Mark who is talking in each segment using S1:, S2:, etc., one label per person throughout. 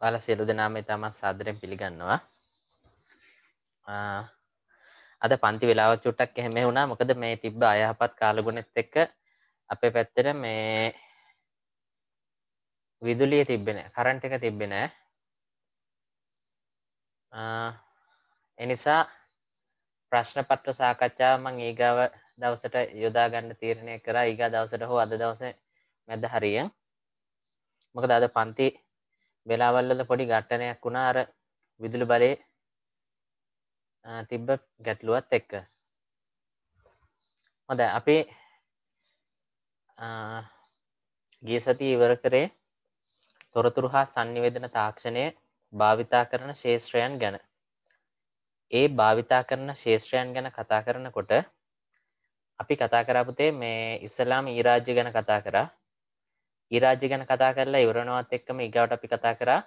S1: ඔයාලා සියලු දෙනාම ඉතාමත් සාදරයෙන් පිළිගන්නවා අද පන්ති වෙලාව චුට්ටක් එහෙම වුණා මොකද මේ තිබ්බ අයහපත් කාලගුණෙත් එක්ක අපේ පැත්තට මේ විදුලිය තිබෙන කරන්ට් එක තිබ්බේ නෑ එනිසා ප්‍රශ්න පට්ට සාකච්ඡා මං ඊගාව දවසට යොදා ගන්න තීරණය කරා ඊගා දවසට හෝ අද දවස මැද හරියෙන් මොකද අද පන්ති වෙලාවල්ලද පොඩි ගට්ටනයක් වුණා අර විදුලි බලේ තිබ්බ ගැටලුවත් එක්ක හොඳ අපේ ගිය සති ඉවර කරේ තොරතුරු හා සංනිවේදන තාක්ෂණය භාවිතා කරන ශේෂත්‍රයන් ගැන ඒ භාවිතා කරන ශේෂත්‍රයන් ගැන කතා කරනකොට අපි කතා කරපුතේ මේ ඉස්සලාම ඊරාජ්‍ය ගැන කතා කරා ඉරාජ්‍ය ගැන කතා කරලා ඉවරණවත් එක්කම ඉගවට අපි කතා කරා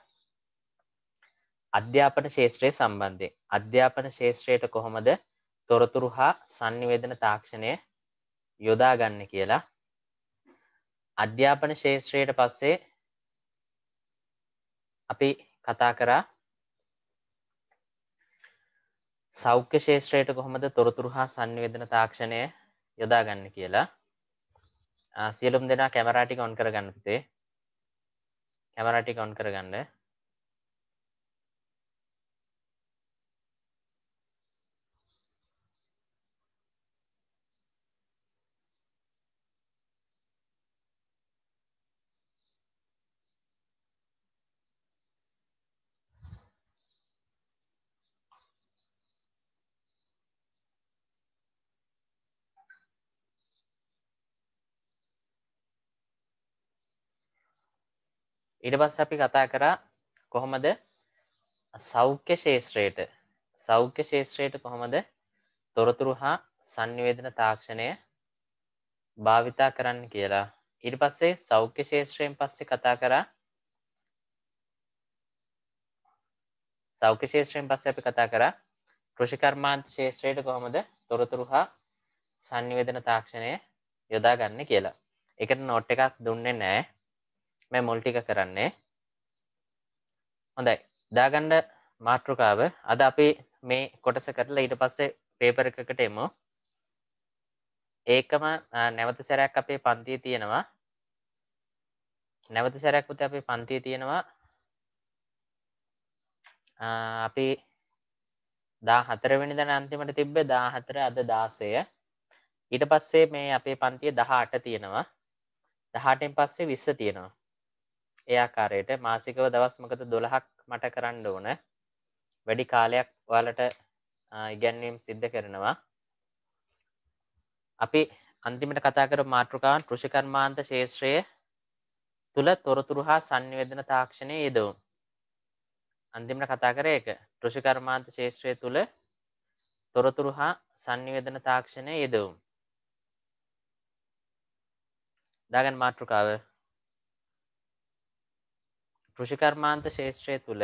S1: අධ්‍යාපන ශේෂත්‍රය සම්බන්ධය අධ්‍යාපන ශේෂත්‍රයට කොහොමද තොරතුරු හා සංනිවේදන තාක්ෂණය යොදාගන්න කියලා අධ්‍යාපන ශේෂත්‍රයට පස්සේ අපි කතා කරා සෞඛ්‍ය ශේෂත්‍රයට කොහොමද තොරතුරු හා සංවේදන තාක්ෂණය යොදාගන්න කියලා සියලුම් දෙනා කැමරාටික ඔන් කරගන්න පුතේ කැමරාටික ඔන් කරගන්න ඉට පස් අපි කතා කරා කොහොමද සෞඛ්‍ය ශේෂත්‍රයට සෞඛ්‍ය ශේෂත්‍රයට කොහොමද තොරතුරු හා සංනිවේදන තාක්ෂණය භාවිතා කරන්න කියලා ඉරි පස්සේ සෞඛ්‍ය ශේෂත්‍රයෙන් පස්සේ කතා කරා සෞඛ්‍ය ශේෂත්‍රයෙන් පස්සේ අපි කතා කරා කෘෂිකර්මාන්ත ශේෂත්‍රයට කොහොමද තොරතුරු හා සංනිවේදන තාක්ෂණය යොදාගන්න කියලා එකට නෝට් එකක් දුන්නේ නෑ මේ මොල් ටික කරන්නේ හොඳයි දාගණ්ඩ මාතෘකාව අද අපි මේ කොටස කරලා ඊට පස්සේ පේපර එකකට එමු ඒකම නැවත සැරයක් අපේ පන්තිය තියෙනවා නැවත සැරයක් උත අපේ පන්තිය තියෙනවා අපි දා හතරවෙනිද අන්තිමට තිබ්බ දා හතර අද දාසය ඊට පස්සේ මේ අපේ පන්තිය දහ අට තියෙනවා දහටෙන් පස්සේ විස්ස තියෙනවා එයාකාරයට මාසිකව දවස්මකද දොළහක් මට කරන්න ඕන වැඩි කාලයක් ඔයාලට ඉගැන්වීම් සිද්ධ කරනවා අපි අන්තිමට කතාකර මාතෘකාන් කෘෂිකර්මාන්ත ශේෂත්‍රය තුළ තොරතුරු හා සංවේදන තාක්ෂණය යෙදවුම් අන්තිමට කතා කර එක කෘෂිකර්මාන්ත ශේෂත්‍රය තුළ තොරතුරු හා සංනිවේදන තාක්ෂණය යෙදවුම් දාගන් මාතෘකාව කෘෂිකර්මාන්ත ශේෂත්‍රය තුළ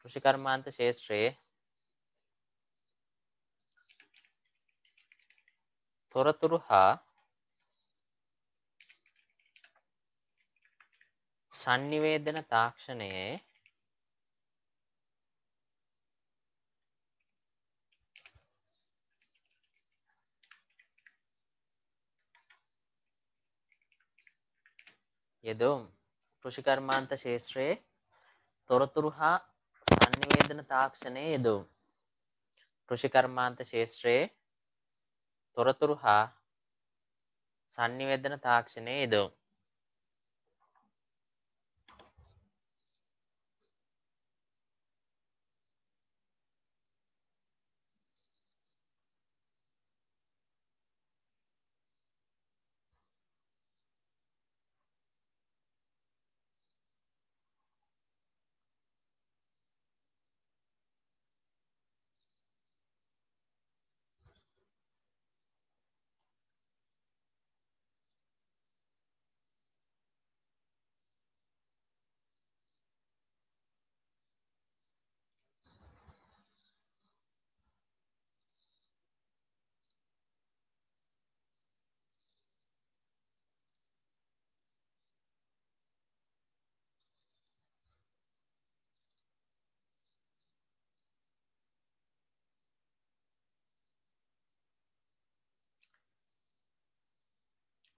S1: කෘෂිකර්මාන්ත ශේෂත්‍රයේ තොරතුරු හා සංනිවේදන තාක්ෂණයේ යෙදුම් කෘෂිකර්මාන්ත ශේෂත්‍රයේ තොරතුරු හා සන්නේදන තාක්ෂණය යෙදූ. කෘෂිකර්මාන්ත ශේෂත්‍රයේ තොරතුරු හා සංනිවේදන තාක්ෂණය යෙදෝ.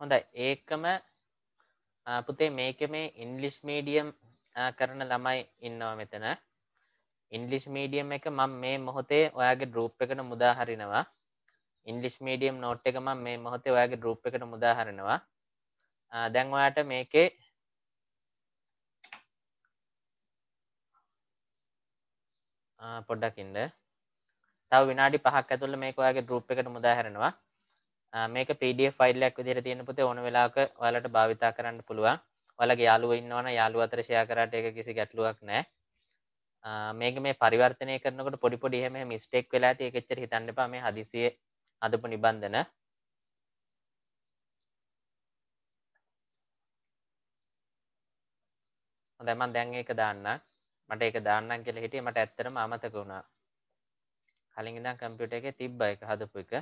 S1: හොඳ ඒකම පුතේ මේක මේ ඉන්ලිස් මීඩියම් කරන ළමයි ඉන්නවා මෙතන ඉන්ලිස් මීඩියම් එක මම මේ මොහොතේ ඔයාගේ ඩරූප් එකට මුදාහරිනවා ඉන්ලිස් මීඩියම් නෝට් එක මම මේ මොහොතේ ඔයාගේ ඩරූප් එකට මුදාහරිනවා දැන් ඔයාට මේකේ පොඩ්ඩක් ඉන්න තව විනාඩි පහක් ඇතුළ මේක ඔයාගේ ඩරූප් එකට මුදාහරිනවා මේක PDF ෆයිල්ලයක් විදිහට තියෙන පුතේ ඕන වෙලාවක ඔයාලට භාවිතා කරන්න පුළුවන්. ඔයාලගේ යාළුවෝ ඉන්නවනම් යාළුවෝ අතර ෂෙයා කරාට ඒක කිසි ගැටලුවක් නැහැ. මේක මේ පරිවර්තනය කරනකොට පොඩි පොඩි එහෙම මිස්ටේක් වෙලා ඇති ඒක එච්චර හිතන්න එපා මේ හදිසියෙ අදපු නිබන්ධන. හොඳයි මම දැන් ඒක දාන්නම්. මට ඒක දාන්නම් කියලා හිටියේ මට ඇත්තටම අමතක වුණා. කලින් ඉඳන් කම්පියුටර් එකේ තිබ්බා ඒක හදපු එක.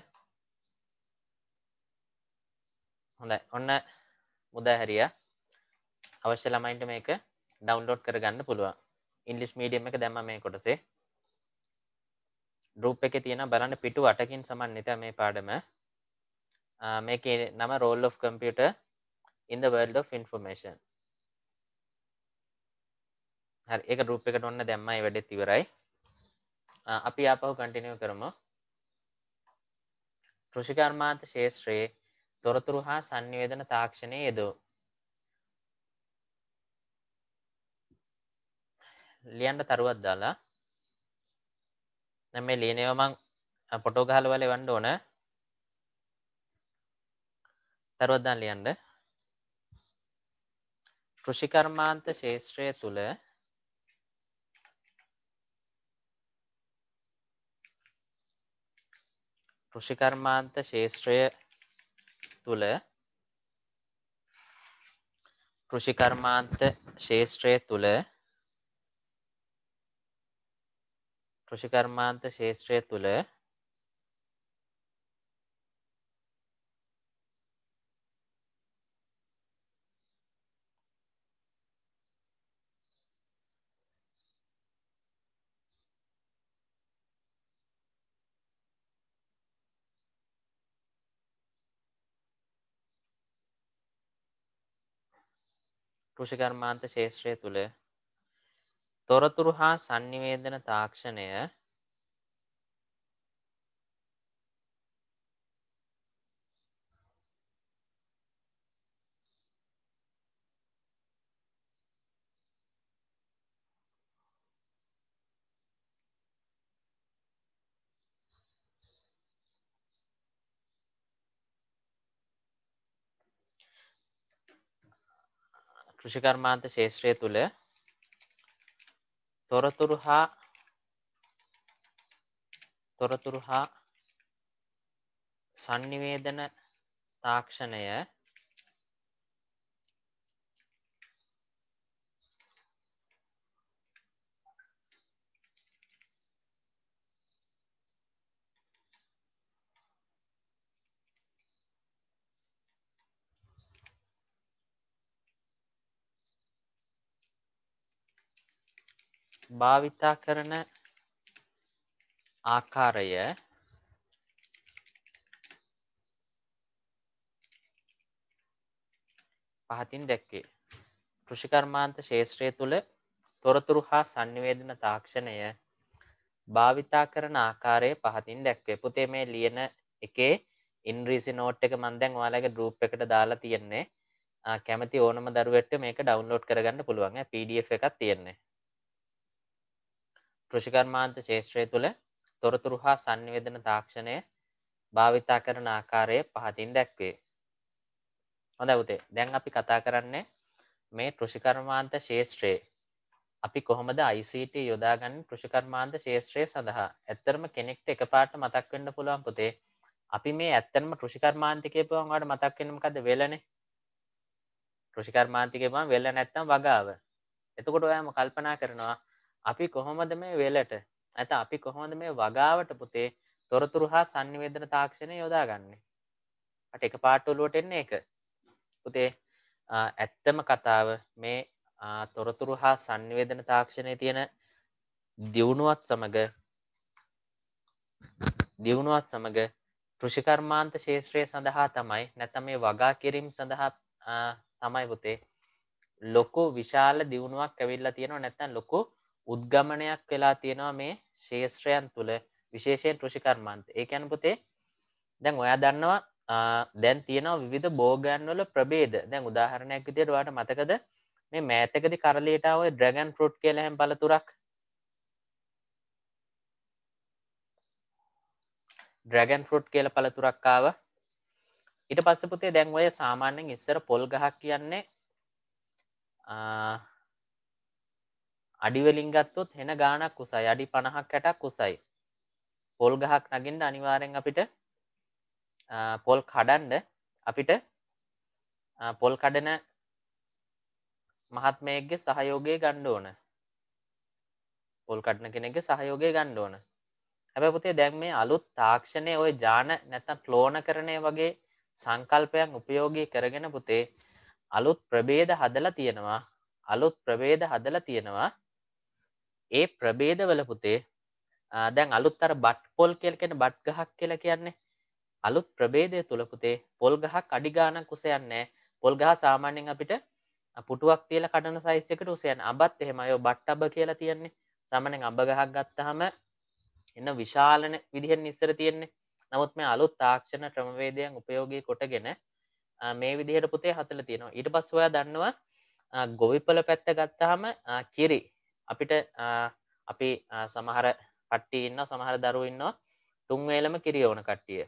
S1: හොඳයි ඔන්න මුදාහැරිය අවශ්‍ය ළමයින්ට මේක ඩවන්ලෝඩ් කරගන්න පුළුවන් ඉන්ලිස් මීඩියම් එක දැම්ම මේ කොටසේ රූප් එක තියෙන බලන්න පිටු අටකින් සමන්විත මේ පාඩම මේකේ නම role of computer in the world of information හරි ඒක රූප් එකට ඔන්න දැම්මයි වැඩෙත් ඉවරයි අපි ආපහු කන්ටිනියු කරමු කෘෂිකර්මාන්ත ශේෂ්ත්‍රයේ තොරතුරු හා සංනිවේදන තාක්ෂණය යෙදෝ. ලියන්ට තරුවත් දාලා නැ මේ ලියනව මං පොටෝ ගහල වල වන්ඩ ඕන තරුවත්දාන් ලියන්ඩ කෘෂිකර්මාන්ත ශේෂත්‍රය තුළ කෘෂිකර්මාන්ත ශේෂත්‍රය තුළ කෘෂිකර්මාන්ත ශේෂත්‍රය තුළ කෘෂිකර්මාන්ත ශේෂත්‍රය තුළ කෘෂිකර්මාන්ත ශේෂත්‍රය තුළ තොරතුරු හා සංනිවේදන තාක්ෂණය කෘෂිකර්මාන්ත ශේෂත්‍රය තුළ තොරතුරු හා තොරතුරු හා සංනිවේදන තාක්ෂණය භාවිතා කරන ආකාරය පහතින් දැක්වේ. කෘෂිකර්මාන්ත ශේෂත්‍රය තුළ තොරතුරු හා සංනිවේදන තාක්ෂණය භාවිතා කරන ආකාරය පහතින් දැක්වේ. පුතේ මේ ලියන එකේ ඉන්ද්‍රීසි නෝට් එක මන්දැන් වාලගේ ගරුප් එකට දාලා තියෙන්නේ කැමති ඕනම දරුවට මේක ඩවන්ලෝඩ් කරගන්න පුළුවන් PDF එකක් තියෙන්නේ කෘෂිකර්මාන්ත ශේෂත්‍රය තුළ තොරතුරු හා සංවේදන තාක්ෂණය භාවිතා කරන ආකාරය පහතින් දැක්වේ. හොඳ උතේ දැන් අපි කතා කරන්නේ මේ කෘෂිකර්මාන්ත ශේෂත්‍රයේ අපි කොහොමද ICT යොදාගන්න කෘෂිකර්මාන්ත ශේෂත්‍රය සඳහා ඇත්තරම කෙනෙක්ට එකපාරට මතක් වෙන්න පුළුවන් පුතේ අපි මේ ඇත්තනම කෘෂිකර්මාන්තිකය පුවන් වාට මතක් වෙන මොකද වෙලනේ කෘෂිකර්මාන්තිකය පුවන් වෙල නැත්තම් වගාව එතකොට ඔයාම කල්පනා කරනවා අපි කොහොමද මේ වෙලට ඇත අපි කොහොමද මේ වගාවට පුතේ තොරතුරු හා සංනිවේදන තාක්ෂණය යොදා ගන්නේ අට එක පාට්ටොලුවට එන්නේ එක පුතේ ඇත්තම කතාව මේ තොරතුරු හා සංනිවේදන තාක්ෂණය තියෙන දියුණුවත් සමඟ දියුණුවත් සමඟ කෘෂිකර්මාන්ත ශේත්‍රය සඳහා තමයි නැත මේ වගා කිරීම් සඳහා තමයි පුතේ ලොකු විශාල දියුණුවක් ඇවිල්ලා තියෙනවා නැත්තන් ලොකු උද්ගමනයක් වෙලා තියෙනවා මේ ශේෂත්‍රයන් තුළ විශේෂයෙන් ෘෂිකර්මන්ත ඒ ඇනපුතේ දැන් ඔයා දන්නවා දැන් තියෙනවා විධ බෝගන්වල ප්‍රබේද දැන් උදාහරණයක් විදියට වාට මතකද මේ මෑතකදි කරලීටාව ඩ්‍රගන් ෆෘට් කියලහැම් පලතුරක් ඩ්‍රගන් ෆෘට් කියල පලතුරක්කාව ඉට පස්සපුතේ දැන්වය සාමාන්‍යෙන් ඉස්සර පොල් ගහක් කියන්නේ අඩිවලින් ගත්තොත් හෙන ගානක් උසයි අඩි 50ක් 60ක් උසයි. පොල් ගහක් නගින්න අනිවාර්යෙන් අපිට පොල් කඩන්න අපිට පොල් කඩන මහත්මයෙක්ගේ සහයෝගය ගන්න ඕන. පොල් කඩන කෙනෙක්ගේ සහයෝගය ගන්න ඕන. හැබැයි පුතේ දැන් මේ අලුත් තාක්ෂණයේ ওই ඥාන නැත්නම් ක්ලෝනකරණය වගේ සංකල්පයන් උපයෝගී කරගෙන පුතේ අලුත් ප්‍රභේද හදලා තියෙනවා. අලුත් ප්‍රභේද හදලා තියෙනවා. ඒ ප්‍රබේදවල පුතේ දැන් අලුත් අර බට් පොල් කියල කෙන බට් ගහක් කියලා කියන්නේ අලුත් ප්‍රබේදය තුළ පුතේ පොල් ගහක් අඩිගානක් උසයන්නේ පොල් ගහ සාමාන්‍යෙන් අපිට පුටුවක් තියල කටන සයිස්්‍යකට උසයන් අබත් එහෙමයෝ බට් අබ කියලා තියෙන්නේ සමනෙන් අඹ ගහක් ගත්තහම එන්න විශාලන විදිහෙන් ඉස්සර තියෙන්නේ නමුත් මේ අලුත් තාක්ෂණ ක්‍රමවේදයන් උපයෝගී කොටගෙන මේ විදිහට පුතේ හතල තියෙනවා ඊට පස් ඔයා දන්නවා ගොවිපල පැත්ත ගත්තාහම කිරි අපිට අපි සමහර කට්ටි ඉන්න සමහර දරුව ඉන්න තුන්වේලම කිරිය ඕන කට්ටිය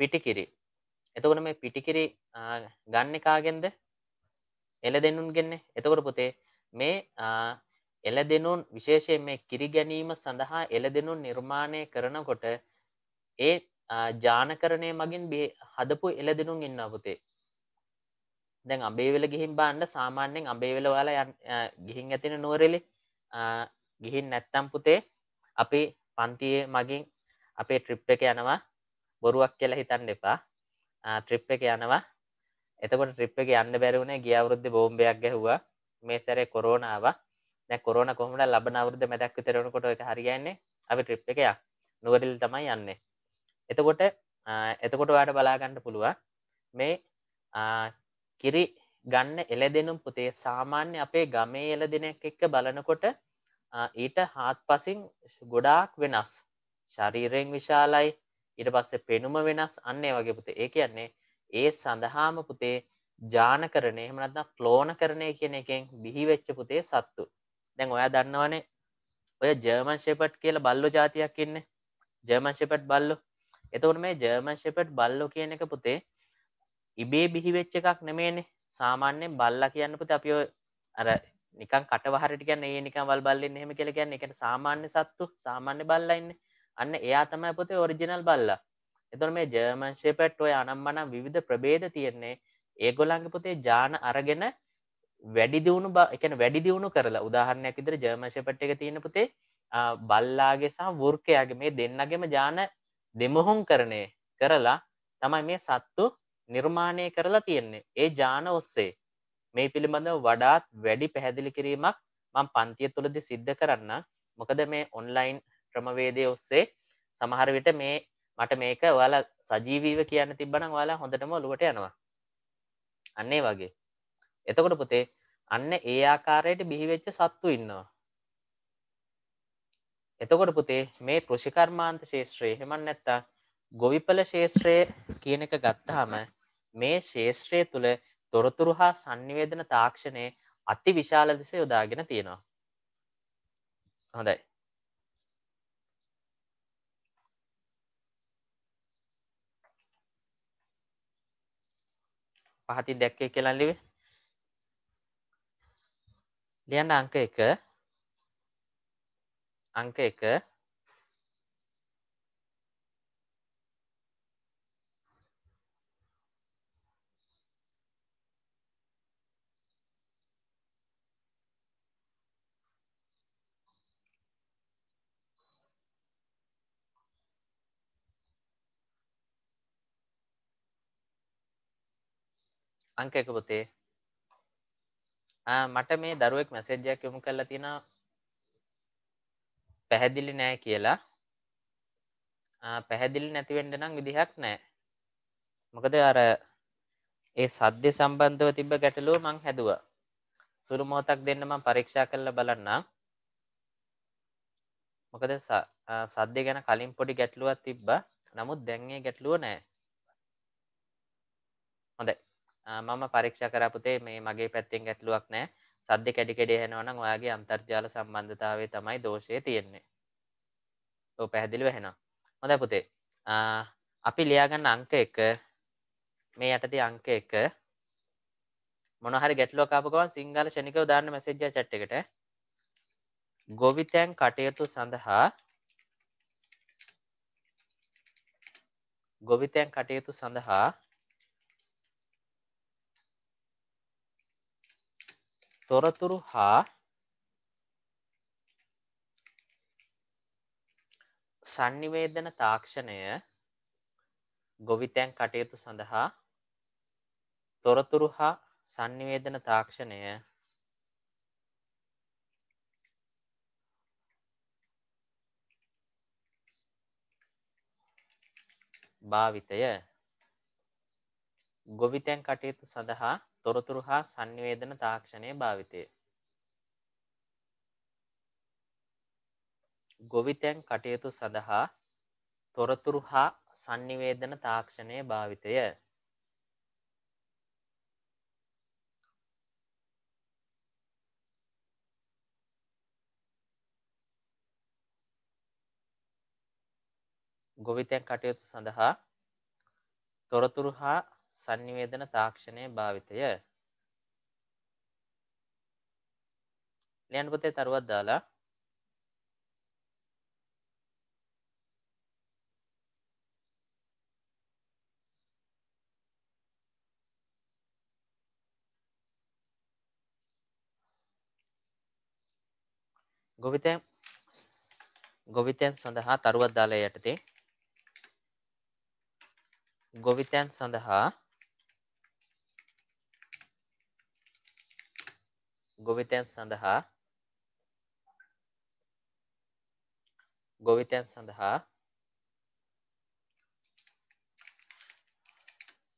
S1: පිටිකිරි එතකොට මේ පිටිකිරි ගන්න කාගෙන්ද එල දෙනුන් ගෙන්නේ එතකොට පුතේ මේ එල දෙනුන් විශේෂයෙන් මේ කිරි ගැනීම සඳහා එල දෙනුන් නිර්මාණය කරනකොට ඒ ජානකරණය මගින් හදපු එල දෙනුම් ඉන්න පුතේ දැන් අබේවෙල ගිහින් බාන්න සාමාන්‍යෙන් අබේවෙල වාලා ගිහින් ඇතින නුවරෙලි ගිහින් නැත්තම් පුතේ අපි පන්තියේ මගින් අපේ ට්‍රිප් එක යනවා බොරුවක් කියලා හිතන්න එපා ට්‍රිප් එක යනවා එතකොට ට්‍රිප් එක යන්න බැරිවුණේ ගිය අවුරුද්දේ බෝම්බයක් ගැහුවා මේ සැරේ කොරෝනාව දැන් කොරෝනා කොහොමද ලබන අවුරුද්ද මැදක් විතර වෙනකොට ඒක හරියන්නේ අපි ට්‍රිප් එක යක් නුවරඑළිය තමයි යන්නේ එතකොට එතකොට ඔයාට බලා ගන්න පුළුවන් මේ කිරි ගන්න එළදෙනුම් පුතේ සාමාන්‍ය අපේ ගමේ එළදෙනෙක් එක්ක බලනකොට ඊට හාත් පසින් ගොඩාක් වෙනස් ශරීරයෙන් විශාලයි ඉට පස්සේ පෙනුම වෙනස් අන්නේ වගේ පුතේ ඒ කියන්නේ ඒ සඳහාම පුතේ ජාන කරනය එහමනත්න ෆ්ලෝන කරණය කියන එකෙන් බිහිවෙච්ච පුතේ සත්තු දැන් ඔයා දන්නවනේ ඔය ජර්මන් ශෙපට් කියල බල්ලො ජාතියක් ඉන්න ජර්මන් ශෙපට් බල්ලු එතවට මේ ජර්මන් ශෙපට් බල්ලො කියන එක පුතේ ඉබේ බිහිවෙච්ච එකක් නෙමේනේ සාමාන්‍යෙන් බල්ලා කියන්න පුත අපිෝ අර නිකන් කටවහරට කියන්න ඒ නිකන් වල් බල්ලෙන් හෙම කියල කියන්න එකට සාමාන්‍ය සත්තු සාමාන්‍ය බල්ලයින්න අන්න එයා තමයි පොතේ ඔරිජිනල් බල්ලා එතුොට මේ ජර්මන්ශේපට් ඔය අනම්මනම් විධ ප්‍රබේද තියෙන්නේ ඒ ගොලන්ග පොතේ ජාන අරගෙන වැඩිදිවුණු එක වැඩිදිවුණු කරලා උදාහරණයක් ඉදිර ජර්මශපට් එක තියෙන පුතේ බල්ලාගේ සහ වෘර්කයාගේ මේ දෙන්නගෙම ජාන දෙමුහුම් කරණය කරලා තමයි මේ සත්තු නිර්මාණය කරලා තියෙන්නේ ඒ ජාන ඔස්සේ මේ පිළිබඳව වඩාත් වැඩි පැහැදිලි කිරීමක් මම පන්තිය තුළද සිද්ධ කරන්න මොකද මේ ඔන්ලයින් ක්‍රමවේදය ඔස්සේ සමහර විට මේ මට මේක ඔයාලා සජීවීව කියන්න තිබ්බනම් ඔයාලා හොඳටම ඔලුවට යනවා අන්නේ වගේ එතකොට පුතේ අන්න ඒ ආකාරයට බිහිවෙච්ච සත්තු ඉන්නවා එතකොට පුතේ මේ කෘෂිකර්මාන්ත ශේෂත්‍රයේ හෙමන් නැත්තා ගොවිපල ශේෂත්‍රය කියන එක ගත්තාම මේ ශේෂත්‍රය තුළ තොරතුරු හා සංනිවේදන තාක්ෂණයේ අති විශාල ලෙස යොදාගෙන තියෙනවා. හොඳයි. පහතින් දැක්කේ කියලා ලිවේ. ලියන්න අංක 1 අංක 1 අංක එක පොතේ මට මේ දරුවෙක් මැසෙජ්ජයක් යොමු කරලා තියෙන පැහැදිලි නෑ කියලා පැහැදිලි නැතිවෙන්ඩ නම් විදිහක් නෑ මොකද අර ඒ සද්‍ය සම්බන්ධව තිබ ගැටලුව මං හැදුව සුරු මෝතක් දෙන්න මං පරීක්ෂා කරල බලන්න මොකද සද්‍ය ගැන කලින් පොඩි ගැටලුවත් තිබ්බ නමුත් දැන්ගේ ගැටලුව නෑ හොඳයි මම පරීක්ෂා කරපුතේ මේ මගේ පැත්තෙන් ගැටලුවක් නෑ සද්‍ය කැඩිකෙඩේ හැනවනම් ඔයාගේ අන්තර්ජාල සම්බන්ධතාවේ තමයි දෝෂය තියෙන්නේ ඔ පැහැදිලිව හැෙනවා හොඳ පුතේ අපි ලියාගන්න අංක එක මේ යටති අංක එක මොනහරි ගැටලෝ කාපුකවන් සිංහල ෂණිකව දාන්න මැසෙජ්ජා චට් එකට ගොවිතැන් කටයුතු සඳහා ගොවිතැන් කටයුතු සඳහා තොරතුරු හා සංනිවේදන තාක්ෂණය ගොවිතැන් කටයුතු සඳහා තොරතුරු හා සංනිවේදන තාක්ෂණය භාවිතය ගොවිතැන් කටයුතු සඳහා තොරතුරු හා සංවේදන තාක්ෂණය භාවිතය ගොවිතැන් කටයුතු සඳහා තොරතුරු හා සංනිවේදන තාක්ෂණය භාවිතය ගොවිතැන් කටයුතු සඳහා තොරතුරු හා සංනිවේදන තාක්ෂණය භාවිතය ලියන්න පොතේ තරුවක් දාලා ගොවිතැන් ගොවිතැන් සඳහා තරුවක් දාලා යටතේ ගොවිතැන් සඳහා ගොවිතැන් සඳහා ගොවිතැන් සඳහා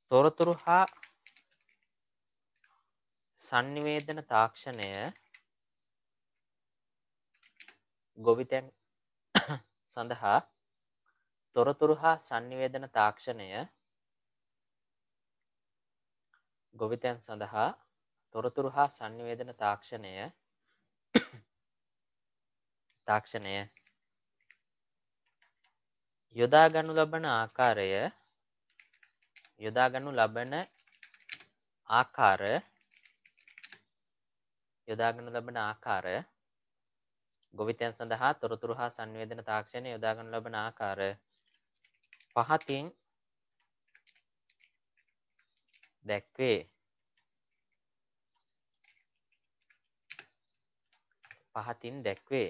S1: තොරතුරු හා සංනිවේදන තාක්ෂණය ගොවිතැන් සඳහා තොරතුරු හා සංනිවේදන තාක්ෂණය ගොවිතැන් සඳහා තොරතුරු හා සංනිවේදන තාක්ෂණය තාක්ෂණය යොදා ගනු ලබන ආකාරය යොදා ගනු ලබන ආකාර යොදාගනු ලබන ආකාර ගොවිතැන් සඳහා තොරතුරු හා සංවේදන තාක්ෂණය යොදාගනු ලබන ආකාර පහතින් දැක්වේ පහතින් දැක්වේ.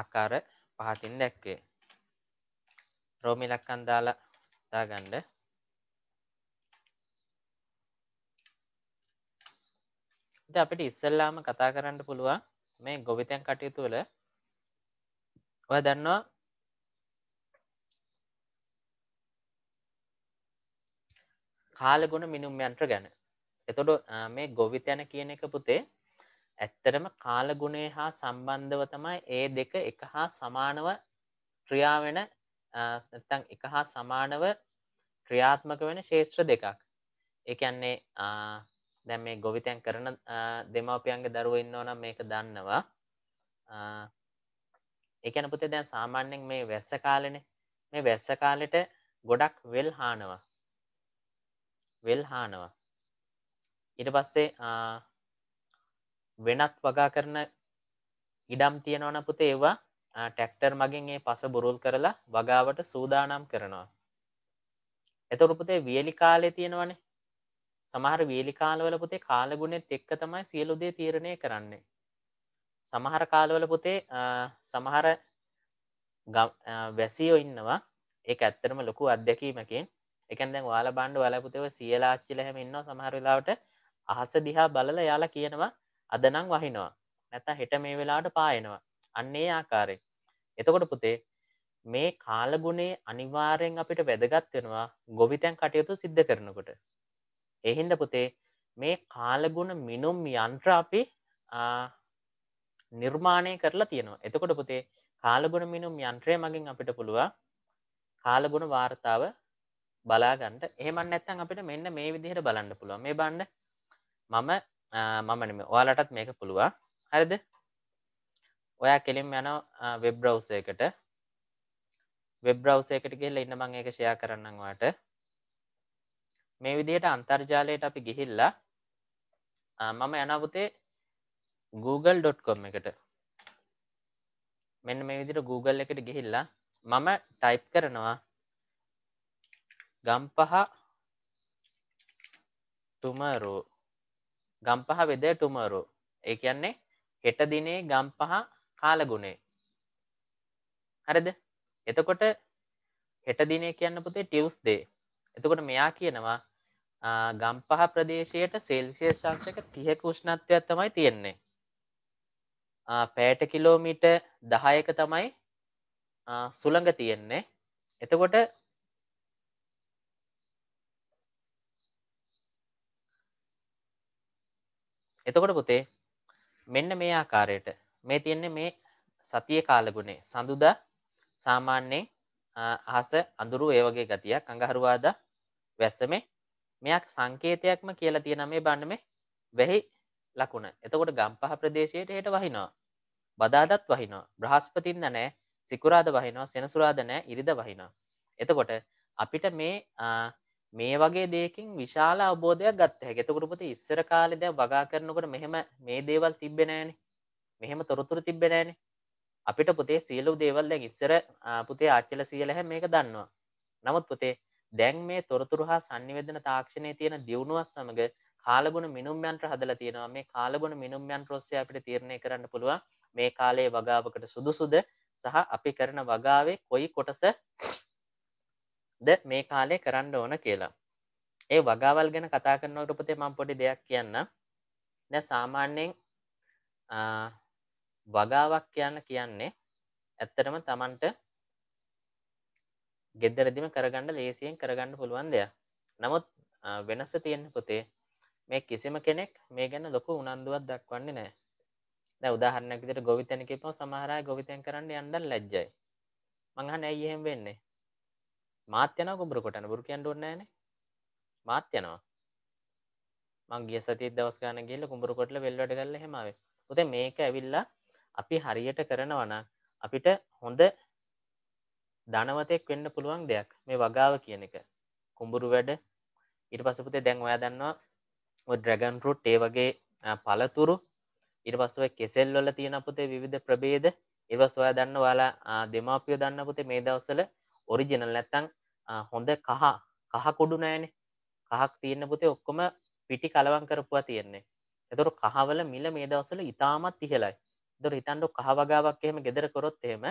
S1: ආකාර පහතින් දැක්වේ. රෝම ඉලක්කම් දාලා දාගන්න. ඉතින් අපිට ඉස්සෙල්ලාම කතා කරන්න පුළුවන් මේ ගොවිතැන් කටයුතු වල ඔයා දන්නවා කාලගුණ මිනුම් යන්ත්‍ර ගැන එතොට මේ ගොවිතැන කියන එක පුතේ ඇත්තරම කාලගුණේ හා සම්බන්ධව තමයි ඒ දෙක එක හා සමානව ක්‍රියාවෙන තන් එක හා සමානව ක්‍රියාත්මක වෙන ශේෂත්‍ර දෙකක් එකන්නේ දැම් මේ ගොවිතැන් කරන දෙමවපියන්ගේ දරුව ඉන්නවන මේක දන්නවා එකන පුතේ දැන් සාමාන්‍යෙන් මේ වැස්ස කාලන මේ වැස්ස කාලෙට ගොඩක් වෙල් හානවා වෙල් හානවා ඉට පස්සේ වෙනත් වගා කරන ඉඩම් තියෙනවන පුතේ ඒවා ටැක්ටර් මගින් ඒ පස බුරුල් කරලා වගාවට සූදානම් කරනවා. එතොරුපතේ වියලි කාලය තියෙනවන සමහර වියලි කාලවල පුතේ කාලගුණෙත් එක්ක තමයි සියලුදේ තීරණය කරන්නේ. සමහර කාලවල පුතේ සමහර වැසියෝ ඉන්නවා ඒ ඇත්තරම ලොකු අත්දැකීමකින් එකන් දැන් වාල බණ්ඩ වලපුතව සියලාච්චිල හැම ඉන්නවා සමහරලාවට අහස දිහා බලලා යාලා කියනවා අද නම් වහිනවා නැත්නම් හෙට මේ වෙලාවට පායනවා අන්නේ ආකාරයෙන් එතකොට පුතේ මේ කාලගුණේ අනිවාර්යෙන් අපිට වැදගත් වෙනවා ගොවිතැන් කටයුතු සිද්ධ කරනකොට ඒ හින්දා පුතේ මේ කාලගුණ මිනුම් යන්ත්‍ර අපි නිර්මාණය කරලා තියෙනවා. එතකොට පුතේ කාලගුණ මිනුම් යන්ත්‍රය මගින් අපිට පුළුවන් කාලගුණ වාර්තාව බලාගන්න. එහෙම නැත්නම් අපිට මෙන්න මේ විදිහට බලන්න පුළුවන්. මේ බලන්න මම මමනම ඔයාලටත් මේක පුළුවන් හරිද ඔයා කෙලින් යන වෙබ්බ්‍රවස එකට වෙබ්බ්‍රවස එකට ගෙල්ල ඉන්න මං ඒක ෂයා කරන්නවාට මේ විදිහට අන්තර්ජාලයට අපි ගිහිල්ලා මම යනපුතේ google.com එකට මෙන්න මේ විදිට Google එකට ගිහිල්ලා මම ටයිප් කරනවා Gampaha tomorrow Gampaha weather tomorrow ඒ කියන්නේ හෙට දිනේ ගම්පහ කාලගුණේ හරිද එතකොට හෙට දිනේ කියන්න පුතේ ටියවස් දේ එතකොට මෙයා කියනවා ගම්පහ ප්‍රදේශයට සෙල්සිය ශක්ෂක තියක උෂ්ණත්වයක් තමයි තියෙන්නේ පෑට කිලෝමීට දහයක තමයි සුළඟ තියෙන්නේ එතකොට එතකොට පුතේ මෙන්න මේ ආකාරයට මේ තියෙන්නේ මේ සතිය කාලගුණේ සඳුදා සාමාන්‍යයෙන් අහස අඳුරු ඒ වගේ ගතියක් අඟහරුවාදා වැස්සමේ මෙයක් සංකේතයක්ම කියලා තියෙන මේ බණ්ඩ මේ වැහි ලකුණ. එතකොට ගම්පහ ප්‍රදේශයට හෙට වහිනවා. බදාදත් වහිනවා. බ්‍රහස්පතින්ද නෑ, සිකුරාද වහිනවා, සෙනසුරාද නෑ, ඉරිද වහිනවා. එතකොට අපිට මේ මේ වගේ දෙකින් විශාල අවබෝධයක් ගත්ත හැගෙතකුරුපති ඉස්සර කාලෙද වගා කරනකට මෙහෙම මේ දේවල් තිබෙනෑන මෙහෙම තොරතුර තිබෙනෑන අපිට පුතේ සියලු දේවල් දැන් ඉස්සර පුතේ ආච්චල සියලහැ මේක දන්නවා නමුත් පුතේ දැන් මේ තොරතුරු හා සංනිවේදන තාක්ෂණය තියෙන දියුණුවත් සමඟ කාලබුණ මිනුම්යන්ත්‍ර හදලා තියෙනවා මේ කාලබුණ මිනුම්යන් ප්‍රොස්සේ අපිට තීරණය කරන්න පුළුවන් මේ කාලයේ වගාවකට සුදුසුද සහ අපි කරන වගාවේ කොයි කොටස ද මේ කාලේ කරන්න ඕන කියලා ඒ වගාවල් ගැන කතා කරනවට උපතේ මං පොඩි දෙයක් කියන්න දැ සාමාන්‍යයෙන් වගාවක් කියන්න කියන්නේ ඇත්තටම තමන්ට ගෙදරදිම කරගන්න ලේසියෙන් කරගන්න පුළුවන් දෙයක් නමුත් වෙනස තියෙන පුතේ මේ කිසිම කෙනෙක් මේ ගැන ලොකු උනන්දුවත් දක්වන්නේ නෑ දැ උදාහරනකට ගොවිතැනක ප සමහරය ගොවිතැන් කරන්න යන්ඩ ලැජ්ජයි මංහන ඇයි එහෙම වෙන්නේ මාත්‍යන කුඹර කොටන බුරු කියන්න ඕනේ නෑනේ මාත් යනවා මං ගිය සතියේ දවස් ගාන ගිහලා කුඹුරු කොටලා වෙල් වැඩ කරලා එහෙම ආවේ. උතේ මේක ඇවිල්ලා අපි හරියට කරනවා නම් අපිට හොඳ ධනවතෙක් වෙන්න පුළුවන් දෙයක් මේ වගාව කියන එක. කුඹුරු වැඩ ඊට පස්සේ පුතේ දැන් ඔයා දන්නවා ඔය ඩ්‍රැගන් ෆ්‍රූට් ඒ වගේ පළතුරු ඊට පස්සේ ඔය කෙසෙල් වල තියෙන පුතේ විවිධ ප්‍රභේද ඊට පස්සේ ඔයා දන්න ඔයාලා දෙමාපියෝ දන්න පුතේ මේ දවස්වල ඔරිජිනල් නැත්තං හොඳ කහ කහකොඩු නෑනේ කහක් තියෙන පුතේ ඔක්කොම පිටි කලවන් කරපුවා තියෙන්නේ එතුරු කහවල මිල මේ දවසල ඉතාමත් ඉහලයි දුර හිතන්ඩු කහ වගාවක් එහෙම ගෙදර කොරොත් එහෙම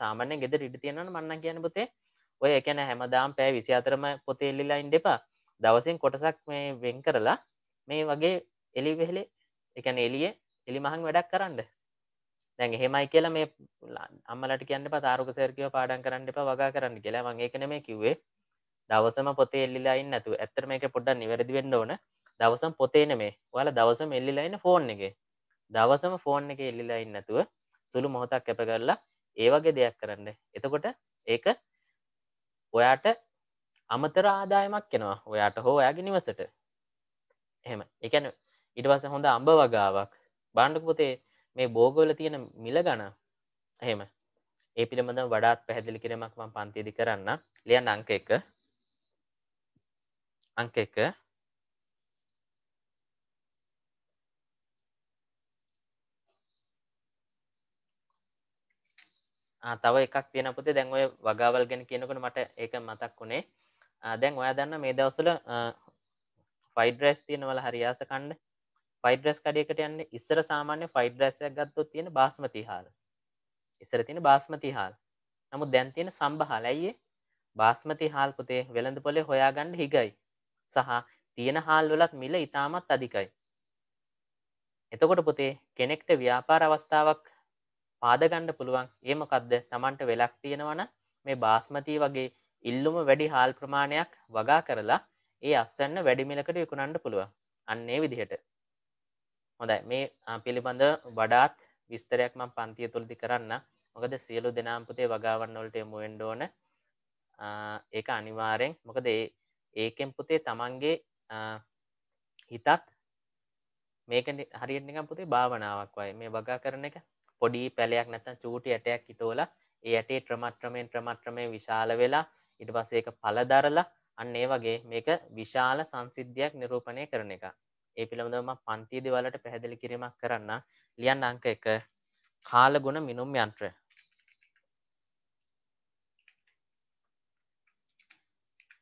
S1: සාමාන්‍ය ගෙදර ඉඩ තියෙනන මන්න කියන පුතේ ඔය එකැන හැමදාම් පෑ විසි අතරම පොතේ එල්ලිලයින් දෙපා දවසින් කොටසක් මේ වෙන් කරලා මේ වගේ එලි වෙහෙලේ එකැන එලිය එලි මහන් වැඩක් කරන්න දැන් එහෙමයි කියලා මේ අම්මලට කියන්න එපා තාරුක සර් කියව පාඩම් කරන්න එපා වගා කරන්න කියලා මම ඒක නෙමෙයි කිව්වේ දවසම පොතේ එල්ලිලා ඉන්න නැතුව ඇත්තට මේක පොඩ්ඩක් නිවැරදි වෙන්න ඕන දවසම පොතේ නෙමෙයි ඔයාලා දවසම එල්ලිලා ඉන්න ෆෝන් එකේ දවසම ෆෝන් එකේ එල්ලිලා ඉන්න නැතුව සුළු මොහොතක් කැප කරලා ඒ වගේ දෙයක් කරන්න එතකොට ඒක ඔයාට අමතර ආදායමක් කෙනවා ඔයාට හෝ ඔයාගේ නිවසට එහෙම එකන ඉටවස හොඳ අඹ වගාවක් බාණ්ඩක පොතේ මේ බෝගවල තියෙන මිල ගණන් එහෙම ඒ පිළිබඳ වඩාත් පැහැදිලි කිරීමක් මම පන්තියේදී කරන්න ලියන්න අංක 1 අංක 1 තව එකක් තියෙන පුතේ දැන් ඔය වගාවල් ගැන කියනකොට මට ඒක මතක් වුණේ. දැන් ඔයා දන්න මේ දවස්වල ෆ්‍රයිඩ් රයිස් තියෙනවල හරි ආස කන්න. ෆයිඩ්‍රස් කඩයකට යන්න ඉස්සර සාමාන්‍ය ෆයිඩ්‍රැසයක් ගත්තොත් තියෙන බාස්මති හාල් ඉස්සර තියෙන බාස්මති හාල් නමුත් දැන් තියෙන සම්බහාල ඇයියේ බාස්මති හාල් පුතේ වෙළඳ පොලේ හොයාගන්න හිගයි සහ තියෙන හාල් වලත් මිල ඉතාමත් අධිකයි එතකොට පුතේ කෙනෙක්ට ව්‍යාපාර අවස්ථාවක් පාදගන්න පුළුවන් ඒ මොකක්ද Tamanට වෙලක් තියෙනවන මේ බාස්මති වගේ ඉල්ලුම වැඩි හාල් ප්‍රමාණයක් වගා කරලා ඒ අස්සන්න වැඩි මිලකට විකුණන්න පුළුවන් අන්නේ විදිහට හොඳයි මේ පිළිබඳ වඩාත් විස්තරයක් මං පන්තිය තුළදි කරන්න මොකද සියලු දෙනාම්පතේ වගාවන්නවලට මුවෙන්ඩෝන ඒක අනිවාරෙන් මොකද ඒකෙන් පුතේ තමන්ගේ හිතත් මේක හරිනිකම් පුතේ භාවනාවක් වයි මේ වගා කරන එක පොඩි පැලයක් නැතන් චූටි ඇටයක් ඉටෝල ඒ ඇටේ ත්‍රමත්‍රමයෙන් ත්‍රමත්‍රමය විශාල වෙලා ඉට පස ඒක පලදරලා අන්න ඒ වගේ මේක විශාල සංසිද්ධයක් නිරූපණය කරන එක ඒ පිළබඳවම පන්තිීදි වලට පැහැදිලි කිරීමක් කරන්න ලියන් අංක එක කාලගුණ මිනුම් යන්ත්‍ර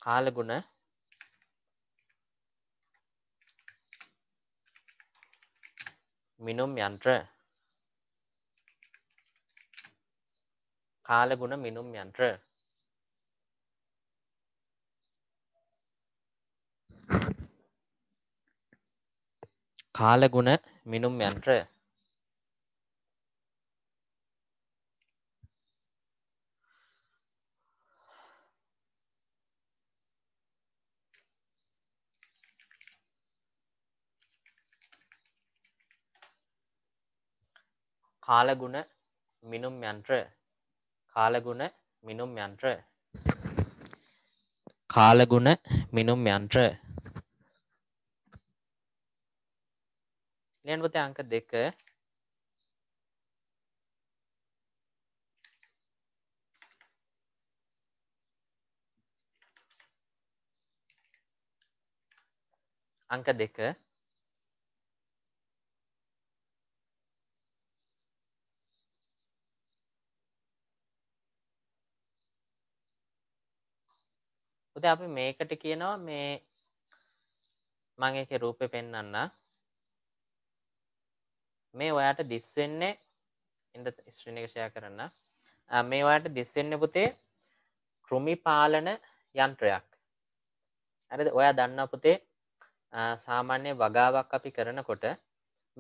S1: කාලගුණ මිනුම් යන්ත්‍ර කාලගුණ මිනුම් යන්ත්‍ර කාලගුණ මිනුම් යන්ත්‍ර කාලගුණ මිනුම් යන්ත්‍ර කාලගුණ මිනුම් යන්ත්‍ර කාලගුණ මිනුම් යන්ත්‍ර ඊළඟ පොතේ අංක 2 අංක 2 උදේ අපි මේකට කියනවා මේ මම ඒකේ රූපේ පෙන්වන්නම් මේ ඔයාට දිස්වෙන්නේ ඉද ස්්‍රනිකෂය කරන්න මේවාට දිස්වෙන්න පුතේ කෘමි පාලන යන්ත්‍රයක් ඇරද ඔයා දන්න පුතේ සාමාන්‍ය වගාවක් අපි කරනකොට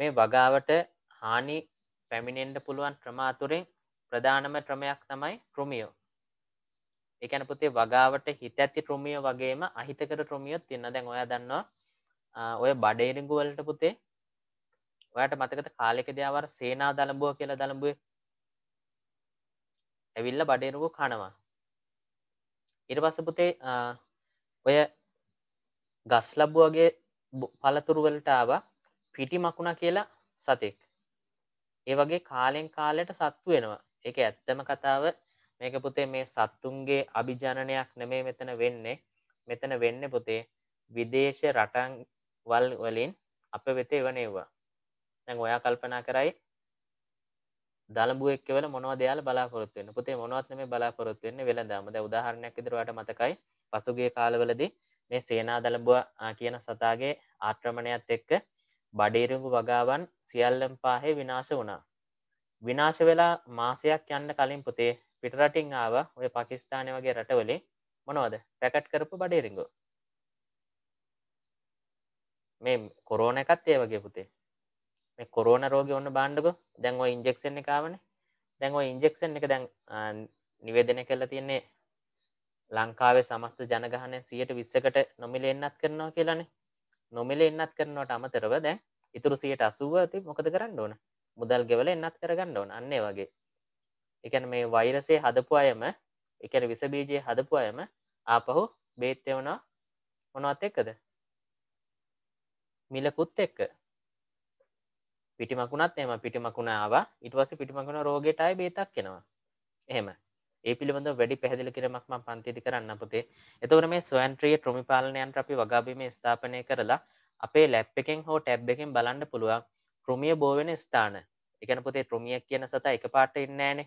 S1: මේ වගාවට හානි පැමිණෙන්ට පුළුවන් ක්‍රමාතුරින් ප්‍රධානම ක්‍රමයක් තමයි ක්‍රමියෝ එකන පුතේ වගාවට හිත ඇති ක්‍රමිය වගේම අහිතකට ක්‍රමියොත් තින්න දැන් ඔයා දන්නවා ඔය බඩේරිගුවලට පුතේ ඔයාට මතකද කාලෙකදී ආවර සේනා දලඹුව කියලා දලඹුවේ ඇවිල්ලා බඩේරුව කනවා ඊට පස්සේ පුතේ ඔය ගස් ලැබුවගේ පළතුරු වලට ආවා පිටි මකුණ කියලා සතෙක් ඒ වගේ කාලෙන් කාලයට සත්තු වෙනවා ඒක ඇත්තම කතාව මේක පුතේ මේ සත්තුන්ගේ අභිජනනයක් නෙමේ මෙතන වෙන්නේ මෙතන වෙන්න පුතේ විදේශ රටන් වල් වලින් අප වෙතේ වනේවා දැන් ඔයා කල්පනා කරයි දළඹුවෙක් කියලා මොනවද යාලා බලාපොරොත්තු වෙන්නේ පුතේ මොනවත් මේ බලාපොරොත්තු වෙන්නේ වෙලඳාම දැන් උදාහරණයක් විදිහට මතකයි පසුගිය කාලවලදී මේ සේනා දළඹුව කියන සතාගේ ආක්‍රමණයත් එක්ක බඩේරුඟු වගාවන් සියල්ලම් පාහේ විනාශ වුණා. විනාශ වෙලා මාසයක් යන්න කලින් පුතේ පිටරටින් ආව ඔය පකිස්ථානය වගේ රටවලින් මොනවද පැකට් කරපු බඩේරිංගෝ. මේ කොරෝන එකත් ඒ වගේ පුතේ මේ කොරෝන රෝග ඔන්න බාණ්ඩක දැන් ඔය ඉන්ජෙක්ෂන් එකවන දැන් ඔය ඉන්ජෙක්ෂන් එක දැන් නිවේදන කරලා තියන්නේ ලංකාවේ සමස්ත ජනගහනය සියට විස්සකට නොමිල එන්නත් කරනවා කියලනේ නොමිල එන්නත් කරනවට අමතරව දැන් ඉතුරු සියට අසුව ඇති මොකද කරන්න ඕන මුදල් ගෙවල එන්නත් කරගන්න ඕන අන්නේ වගේ එකන මේ වෛරසේ හදපු අයම එකන විසබීජය හදපු අයම ආපහු බේත්්‍ය වුණා මොනවත් එක්කද මිලකුත් එක්ක පිටිමකුණත් එම පිටිමකුණ ආවා ඉටවස පිටිමකුණ රෝගටයි බේතක් කෙනවා එහෙම ඒ පිළිබඳ වැඩි පැහදිලි කිරමක්ම පන්තිදි කරන්න පුතේ එතවර මේ ස්වන්ත්‍රිය ට්‍රමි පාලනයන්ට අපි වගාබීම ස්ථාපනය කරලා අපේ ලැප් එකෙන් හෝ ටැබ් එකෙන් බලන්න පුළුවන් ක්‍රමිය බෝවෙන ස්ථාන එකන පුතේ ට්‍රමිය කියන සතා එක පාට ඉන්නෑනෙ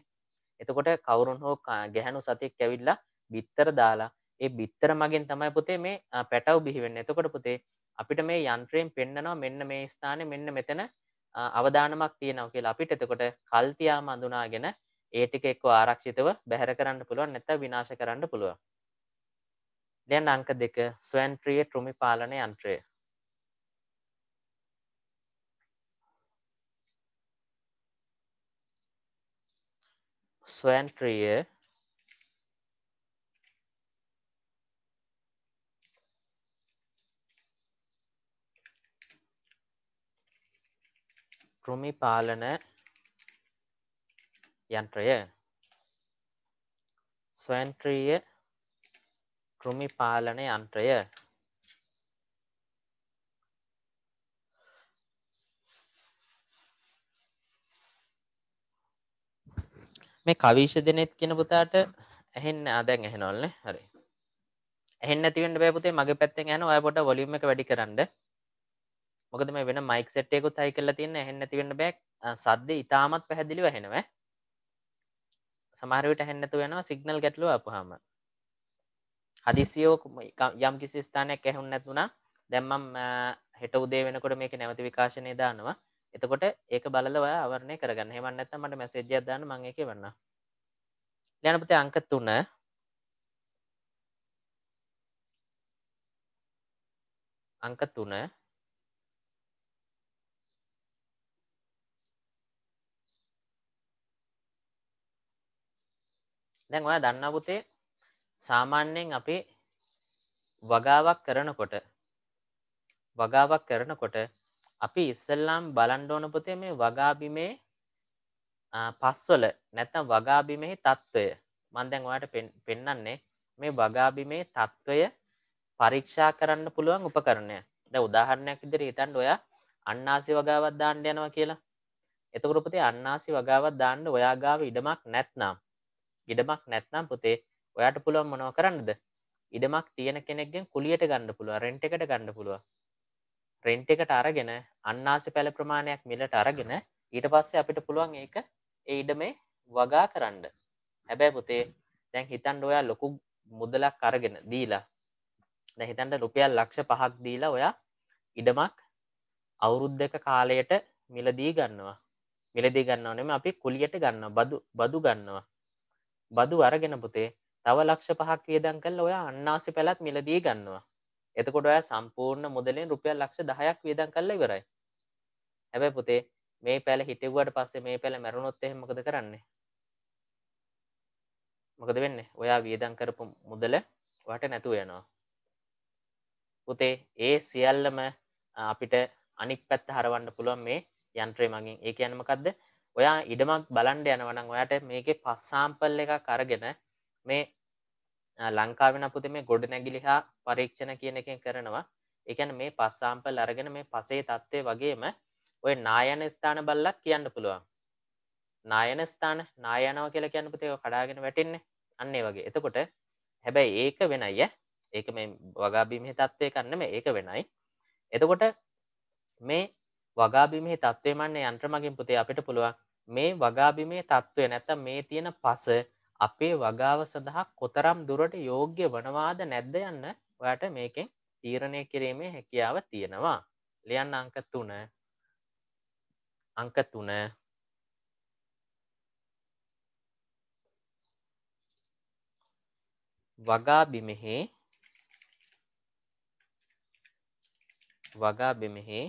S1: එතකොට කවුරුන් හෝ ගැහැනු සතියක් කැවිල්ලා බිත්තර දාලා ඒ බිත්තර මගින් තමයි පුතේ මේ පැටව් බිහිවෙන්න එතකොට පුතේ අපිට මේ යන්ත්‍රයෙන් පෙන්න්නනවා මෙන්න මේ ස්ථානය මෙන්න මෙතන අවධානමක් තියෙනව කියලා අපිට එතකොට කල්තියා මඳුනාගෙන ඒ ටික එක්ක ආරක්ෂිතව බැහැර කරන්න පුළුවන් නැත්නම් විනාශ කරන්න පුළුවන්. දැන් අංක 2 ස්වයන්ක්‍රීය කෘමි පාලන යන්ත්‍රය. ස්වයන්ක්‍රීය කෘමි පාලන යන්ත්‍රය ස්වන්ත්‍රීය කෘමි පාලන යන්ත්‍රය මේ කවිශ දෙනෙත් කියන පුතාට ඇහෙන්න ආදැන් ඇහෙනවල්නේ හරි ඇහෙන්න නැති වෙන්න බෑ පුතේ මගේ පැත්තෙන් ඇහෙන ඔය පොඩ වොලියුම් එක වැඩි කරන්න මොකද මේ වෙන මයික් සෙට්ටයකුත් හයි කරලා තියන්න හෙන්නැති වෙන්න බැක් සද්ද ඉතාමත් පැහැදිලි වැහෙනව සමාරවිට හැන්නතු වෙනවා සිගනල් ගැටලුව අපහම හදිසියෝ යම් කිසි ස්ථානයක් ඇහුන් නැතුුණා දැම්මම් හෙට උදේ වෙනකොට මේක නැවති විකාශනය දානවා එතකොට ඒක බලව අවරණය කරගන්න හෙමන්නත්ත මට මැසේජ්‍ය දාන මං එක වන්න ලැනපතේ අංක තුන අංක තුන දැන් ඔයා දන්න පුතේ සාමාන්‍යයෙන් අපි වගාවක් කරනකොට වගාවක් කරනකොට අපි ඉස්සල්ලාම් බලන්ඩ ඕන පුතේ මේ වගාබිමේ පස්වල නැත්තම් වගාබිමෙහි තත්ත්වය මන් දැන් ඔයාට පෙන්නන්නේ මේ වගාබිමේ තත්ත්වය පරීක්ෂා කරන්න පුළුවන් උපකරණය ද උදාහරණයක් ඉදිරි හිතන්ඩ ඔයා අන්නාසි වගාවත් දාණ්ඩ යනවා කියලා එතකරපතේ අන්නාසි වගාවත් දාන්න ඔයා ගාව ඉඩමක් නැත්නම් ඉඩමක් නැත්නම් පුතේ ඔයාට පුළුවන් මොනව කරන්නද ඉඩමක් තියෙන කෙනෙක්ගෙන් කුලියට ගණඩ පුළුව රෙන්ට් එකට ගණඩ පුළුව රෙන්ට් එකට අරගෙන අන්නාසි පැල ප්‍රමාණයක් මිලට අරගෙන ඊට පස්සේ අපිට පුළුවන් ඒක ඒඩ මේ වගා කරන්න හැබැයි පුතේ දැන් හිතන් ඔයා ලොකු මුදලක් අරගෙන දීලා දැ හිතන්ට රුපියල් ලක්ෂ පහක් දීලා ඔයා ඉඩමක් අවුරුද්ධක කාලයට මිලදී ගන්නවා මිලදී ගන්නවනම අපි කුලියට ගන්න බදු බදු ගන්නවා බදු අරගෙන පුතේ තව ලක්ෂ පහක් වියදන් කල්ල ඔයා අන්නාසි පැලත් මිලදී ගන්නවා එතකොට ඔය සම්පූර්ණ මුදලෙන් රුපියල් ලක්ෂ දහයක් වියදන් කල්ල ඉවරයි හැබැයි පුතේ මේ පැල හිටව්වට පස්සේ මේ පැළ මැරුණොත් එහෙම මොකද කරන්නේ මොකද වෙන්නේ ඔයා වියදන් කරපු මුදල වට නැතුව යනවා පුතේ ඒ සියල්ලම අපිට අනික් පැත්ත හරවන්න පුළුවන් මේ යන්ත්‍රය මගින් ඒ කියන්නමකක්ද ඔයා ඉඩමක් බලන්ඩ යනවනම් ඔයාට මේක පස්සාම්පල් එකක් අරගෙන මේ ලංකාවෙන පුති මේ ගොඩ නැගිලි හා පරීක්ෂණ කියන එකෙන් කරනවා එකන මේ පස්සාම්පල් අරගෙන මේ පසේ තත්ත්වය වගේම ඔය නායන ස්ථාන බල්ලක් කියන්න පුළුවන් නායන ස්ථාන නායනාව කියලා කියන්න පුතේ කඩාගෙන වැටෙන්නේ අන්නේ වගේ එතකොට හැබැයි ඒක වෙනයිය ඒක මේ වගාබිමහි තත්ත්වය කන්නම ඒක වෙනයි එතකොට මේ වගාබිමේ තත්ත්වය මන්න යන්ත්‍ර මගින් පුතේ අපිට පුළුවන් මේ වගාබිමේ තත්ත්වය නැත මේ තියෙන පස අපේ වගාව සඳහා කොතරම් දුරට යෝග්‍ය වනවාද නැද්ද යන්න ඔයාට මේකෙන් තීරණය කිරීමේ හැකියාව තියෙනවා ලියන්න අංක තුන අංක තුන වගාබිමෙහි වගාබිමෙහි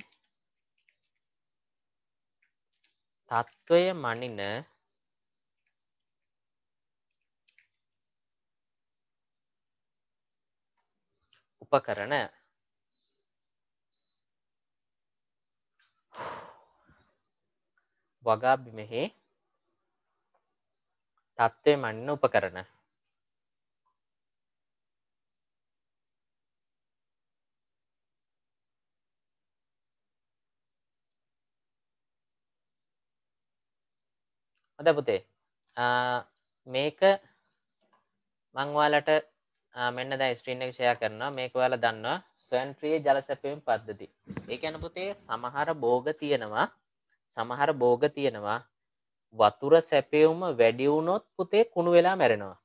S1: තත්ත්වය මනින උපකරණ වගාබිමෙහි තත්ත්වය මන්න උපකරණ හොඳ පුතේ මේක මංවාලට මෙන්න දැ ස්ට්‍රීන් එක ෂය කරනවා මේක වල දන්නවා ස්වන්ට්‍රිය ජලසැපීම් පද්ධති ඒකැන පුතේ සමහර බෝග තියෙනවා සමහර බෝග තියෙනවා වතුර සැපියවුම වැඩිවුනොත් පුතේ කුණු වෙලා මැරෙනවා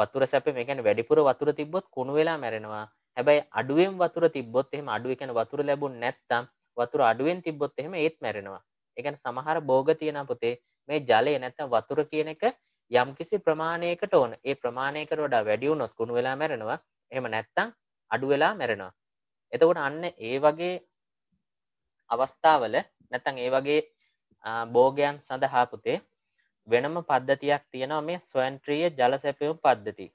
S1: වතුර සැප මේකැන වැඩිපුර වතුර තිබොත් කුණු වෙලා මැරෙනවා හැබැයි අඩුවෙන් වතුර තිබොත් එහෙම අඩුවකැන වතුර ලැබුන් නැත්තම් වතුර අඩුවෙන් තිබොත් එහෙම ඒත් මැරෙනවා එකැන සමහර බෝග තියෙන පුතේ මේ ජලය නැත්තම් වතුර කියන එක යම්කිසි ප්‍රමාණයකට ඕන. ඒ ප්‍රමාණයකට වඩා වැඩි වුණොත් කුණු වෙලා මැරෙනවා. එහෙම නැත්තම් අඩු වෙලා මැරෙනවා. එතකොට අන්න ඒ වගේ අවස්ථාවල නැත්තම් ඒ වගේ භෝගයන් සඳහා පුතේ වෙනම පද්ධතියක් තියෙනවා මේ ස්වයන්ත්‍රීය ජල සැපයුම් පද්ධති.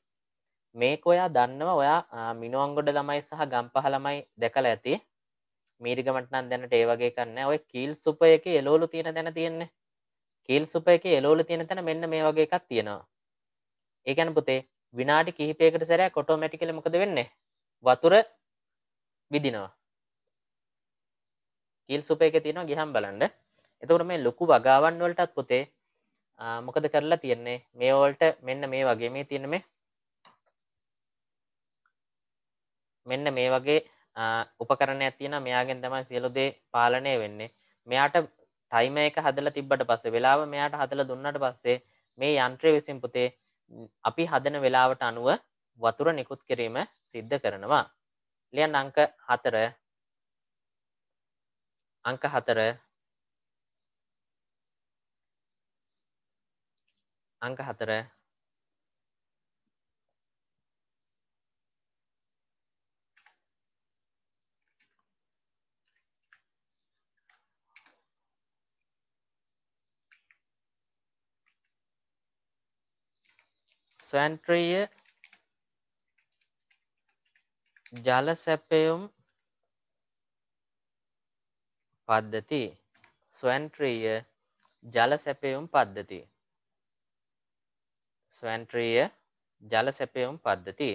S1: මේක ඔයා දන්නව ඔයා මිනුවන්ගොඩ ළමයි සහ ගම්පහ ළමයි දැකලා ඇති. මීරිගමට නම් දැනට ඒ වගේ කන්නේ. ඔය කීල් සුප එකේ එළවලු තියෙන දැන තියෙන්නේ. කීල් සුප එකේ එළවලු තියෙන තැන මෙන්න මේ වගේ එකක් තියෙනවා. ඒ කියන්නේ පුතේ විනාඩි කිහිපයකට සැරයක් ඔටෝමැටිකලි මොකද වෙන්නේ? වතුර විදිනවා. කීල් සුප එකේ තියෙනවා ගියහම බලන්න. එතකොට මේ ලොකු වගාවන් වලටත් පුතේ මොකද කරලා තියෙන්නේ? මේ වලට මෙන්න මේ වගේ මේ තියෙන මේ මෙන්න මේ වගේ උපකරණයක් තියෙනවා. මෙයාගෙන් තමයි සියලු දේ පාලනය වෙන්නේ. මෙයාට ටයිම එක හදලා තිබ්බට පස්සේ වෙලාව මෙයාට හදලා දුන්නට පස්සේ මේ යන්ත්‍රය විසින් පුතේ අපි හදන වෙලාවට අනුව වතුර නිකුත් කිරීම සිද්ධ කරනවා. ලියන්න අංක 4 අංක 4 අංක 4 ස්වයන්ත්‍රීය ජල සැපයුම් පද්ධති ස්වන්ත්‍රීය ජල සැපයුම් පද්ධති ස්වන්ත්‍රීය ජල සැපයුම් පද්ධති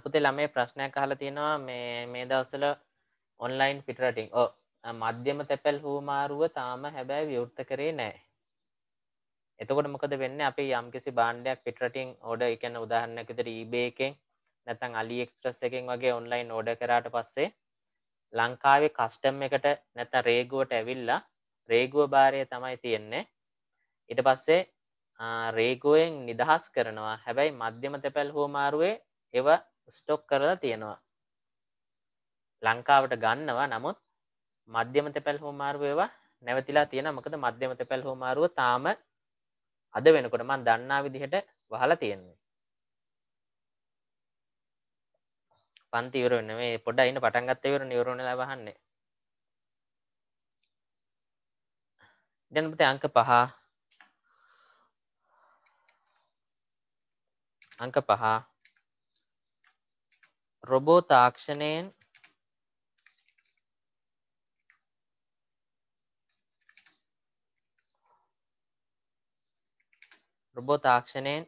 S1: පුතේ ළමේ ප්‍රශ්නයක් අහලා තියෙනවා මේ මේ දවස්වල ඔන්ලයින් පිට රටින් ඔව් මධ්‍යම තැපැල් හුවමාරුව තාම හැබැයි විවෘත කරේ නැහැ. එතකොට මොකද වෙන්නේ අපි යම්කිසි භාණ්ඩයක් පිට රටින් ඕඩර් ඒ කියන්නේ උදාහරණයක් විදිහට eBay එකෙන් නැත්නම් AliExpress එකෙන් වගේ ඔන්ලයින් ඕඩර් කරාට පස්සේ ලංකාවේ කස්ටම් එකට නැත්නම් රේගුවට ඇවිල්ලා රේගුව බාරය තමයි තියෙන්නේ. ඊට පස්සේ රේගුවෙන් නිදහස් කරනවා. හැබැයි මධ්‍යම තැපැල් හුවමාරුවේ ඒවා ස්ටොක් කරලා තියෙනවා ලංකාවට ගන්නවා නමුත් මධ්‍යම තැපැල් හෝමාරුව ඒවා නැවතිලා තියෙන මොකද මධ්‍යම තැපැල් හෝමාරුව තාම අද වෙනකොට මන් දන්නා විදිහට වහලා තියෙන්නේ පන්ති ඉවර වෙන මේ පොඩ්ඩක් ඉන්න පටන් ගත්ත ඉවර නිවරුණලා වහන්නේ දැන් පුතේ අංක 5 අංක 5 රොබෝ තාක්ෂණයෙන් රොබෝ තාක්ෂණයෙන්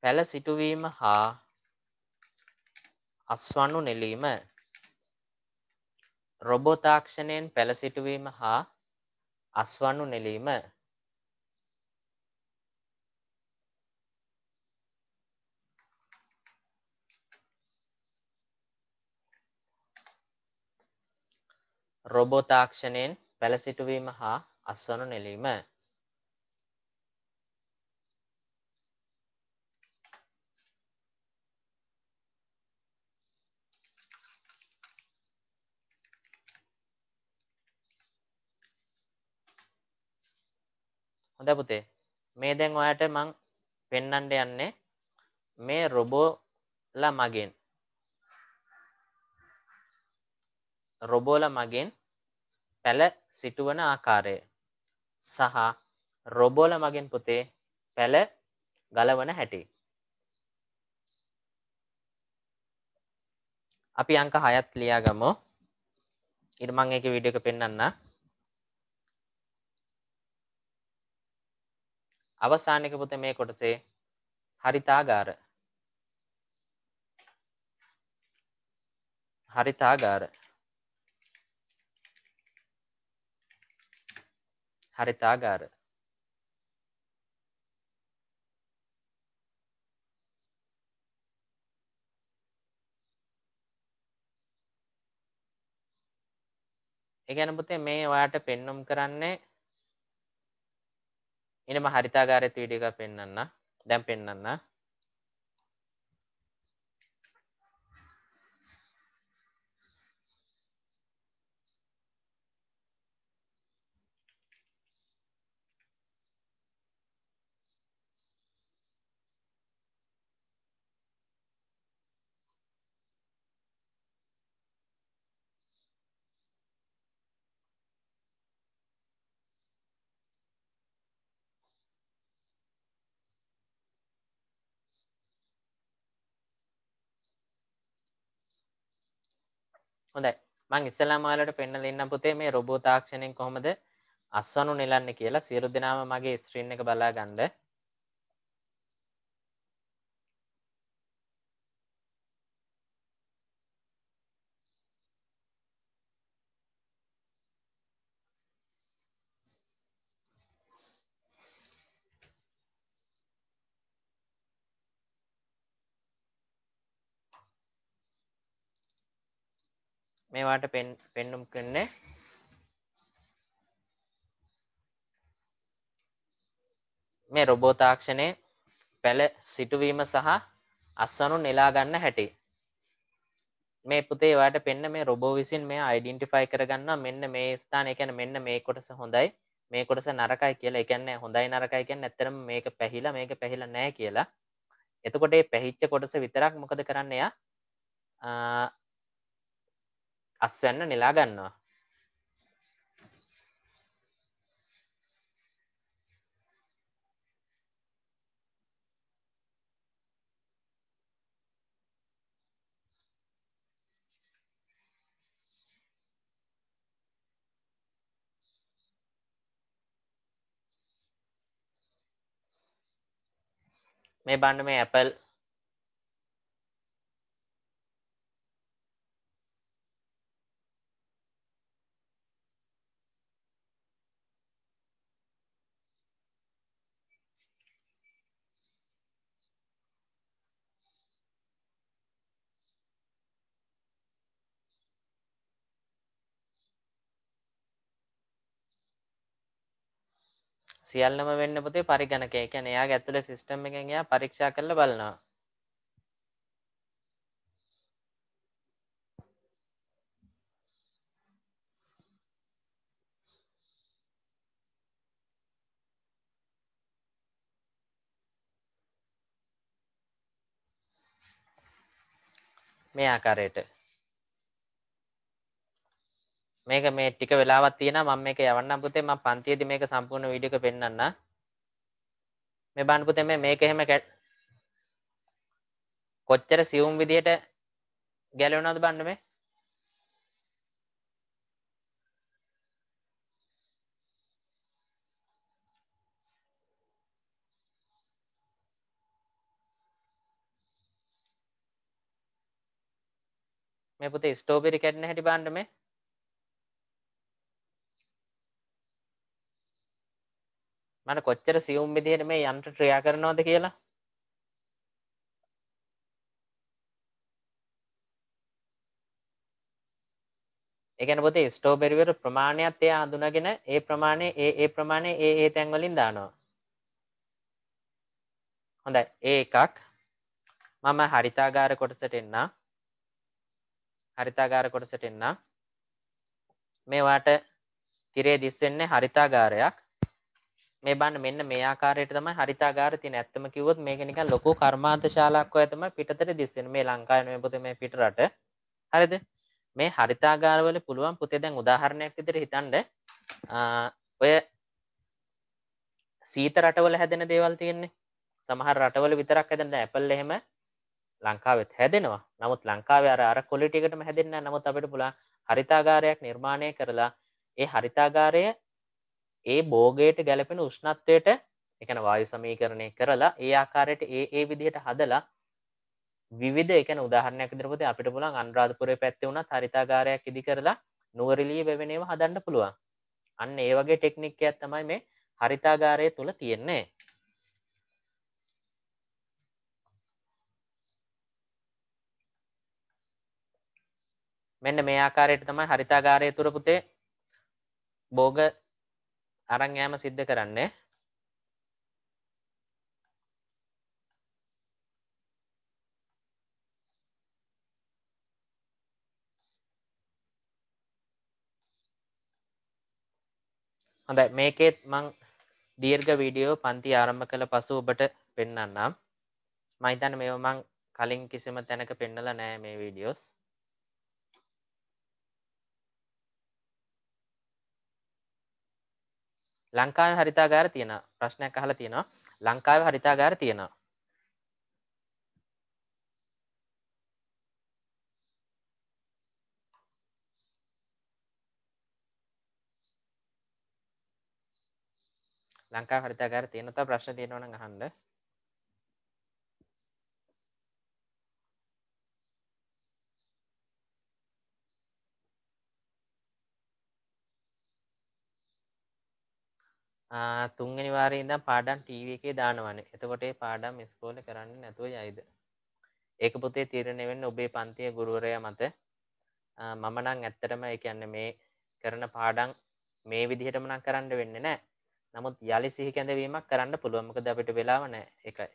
S1: පැළ සිටුවීම හා අස්වනු නෙලීම රොබෝ තාක්ෂණයෙන් පැළ සිටුවීම හා අස්වනු නෙලීම රොබෝ තාක්ෂණයෙන් පැළසිටුවීම හා අස්වනු නෙලීම හොඳ පුතේ මේ දැන් ඔයාට මං පෙන්නන්ඩ යන්නේ මේ රොබෝලා මගෙන් රොබෝල මගෙන් පැළ සිටුවන ආකාරය සහ රොබෝල මගෙන් පුතේ පැළ ගලවන හැටි අපි අංක හයත් ලියාගමු ඉර්මං එක විඩිය එක පෙන්න්න අවසානක පුත මේ කොටසේ හරිතාගාර හරිතාගාර හරිතාගාර ඒගැන පුතේ මේ ඔයාට පෙන්නුම් කරන්නේ එනම හරිතාගාරයත් වීඩිය එක පෙන්න්න දැම් පෙන්න්න හොඳයි මං ඉස්සලාම ඔයාලට පෙන්නලා දෙන්න පුතේ මේ රොබෝ තාක්ෂණයෙන් කොහොමද අස්වනු නෙලන්නේ කියලා සියලු දෙනාම මගේ ස්ක්‍රීන් එක බලා ගන්න. මේවාට පෙන් පෙන්නුම් කරන්නේ මේ රොබෝ තාක්ෂණය පැළ සිටුවීම සහ අස්වනු නෙලා ගන්න හැටි මේ පුතේ වාට පෙන්න මේ රොබෝ විසින් මේ අයිඩන්ටිෆයි කරගන්න මෙන්න මේ ස්ථාන එකැන මෙන්න මේ කොටස හොඳයි මේ කොටස නරකයි කියලා එකන්නේ හොඳයි නරකයි කියන්න ඇත්තරම මේක පැහිලා මේක පැහිලා නෑ කියලා එතකොට පැහිච්ච කොටස විතරක් මොකද කරන්නේයා අස්වැන්න නෙලා ගන්නවා මේ බන්න මේ ඇපල් සියල්ලම වෙන්න පුතේ පරිගණකය කියන්නේ එයාගේ ඇතුලේ සිස්ටම් එකෙන් එයා පරීක්ෂා කරලා බලනවා. මේ ආකාරයට මේක මේ ටික වෙලාවක් තියෙනවා මම මේක යවන්නම් පුතේ මම පන්තියේදී මේක සම්පූර්ණ වීඩියෝ එක පෙන්නන්න මේ බලන්න පුතේ මේ මේක එහෙම කොච්චර සියුම් විදියට ගැලවෙනවද බලන්න මේ මේ පුතේ ස්ටෝබෙරි කැඩෙන හැටි බලන්න මේ මට කොච්චර සියුම් විදිහට මේ යන්ට ක්‍රියා කරනවාද කියලා එකන පොතේ ස්ටෝබෙරිවර ප්‍රමාණයක් එය හඳුනගෙන ඒ ප්‍රමාණය ඒ ඒ ප්‍රමාණය ඒ ඒ තැන්වලින් දානවා හොඳ ඒ එකක් මම හරිතාගාර කොටසට එන්න හරිතාගාර කොටසට එන්න මේවාට තිරේ දිස්වෙන්නේ හරිතාගාරයක් මේ බන්න මෙන්න මේ ආකාරයට තමයි හරිතාගාර තියෙන. ඇත්තම කිව්වොත් මේක නිකන් ලොකු කර්මාන්තශාලාවක් වගේ තමයි පිටතට දිස්සෙන්නේ. මේ ලංකාවේ මේ පොතේ මේ පිටරට. හරිද? මේ හරිතාගාරවල පුළුවන් පුතේ දැන් උදාහරණයක් විදිහට හිතන්න ඔය සීත රටවල හැදෙන දේවල් තියෙන්නේ. සමහර රටවල විතරක් හැදෙන දැන් Apple එහෙම ලංකාවෙත් හැදෙනවා. නමුත් ලංකාවේ අර අර quality එකටම හැදෙන්නේ නැහැ. නමුත් අපිට පුළුවන් හරිතාගාරයක් නිර්මාණය කරලා ඒ හරිතාගාරය ඒ බෝගයට ගැලපෙන උෂ්ණත්වයට එකන වායු සමීකරණය කරලා ඒ ආකාරයට ඒ ඒ විදිහට හදලා විවිධ එක උදාහරණයක් දරපති අපිට පුළන් අන්රාධපුරය පැත්ති වුණ හරිතාගාරයක් ඉදි කරලා නුවරලී වෙවෙනේව හදන්න පුළුවන් අන්න ඒ වගේ ටෙක්නික්ක ඇත්තමයි මේ හරිතාගාරය තුළ තියෙන්නේ මෙන්න මේ ආකාරයට තමයි හරිතාගාරය තුරපුතේ බෝග අරං යෑම සිද්ධ කරන්නේ හොඳ මේකෙත් මං දීර්ග වීඩියෝ පන්ති ආරම්භ කළ පසු ඔබට පෙන්න්නම් මයිතන මෙ මං කලින් කිසිම තැනක පෙන්නල නෑ මේ වීඩියෝස් ලංකාව හරිතාගාර තියෙන ප්‍රශ්නයක් අහලා තියෙනවා ලංකාව හරිතාගාර තියෙනවා ලංකා හරිතාගාර තියෙනත ප්‍රශ්න තියෙනවන අහන්ඩ තුන්ගනි වාරේ ඉඳම් පාඩම් ටීව එකේ දානවන එතකොට පාඩම් ස්කෝල කරන්න නැතුව යයිද ඒක පොතේ තීරණය වෙන්න ඔබේ පන්තිය ගුරුවරය මත මම නම් ඇත්තටම එකන්න මේ කරන පාඩම් මේ විදිහටම නම් කරන්න වෙන්න නෑ නමුත් යළි සිහි කැඳවීමක් කරන්න පුළුවමකද අපිට වෙලාව නෑ එකයි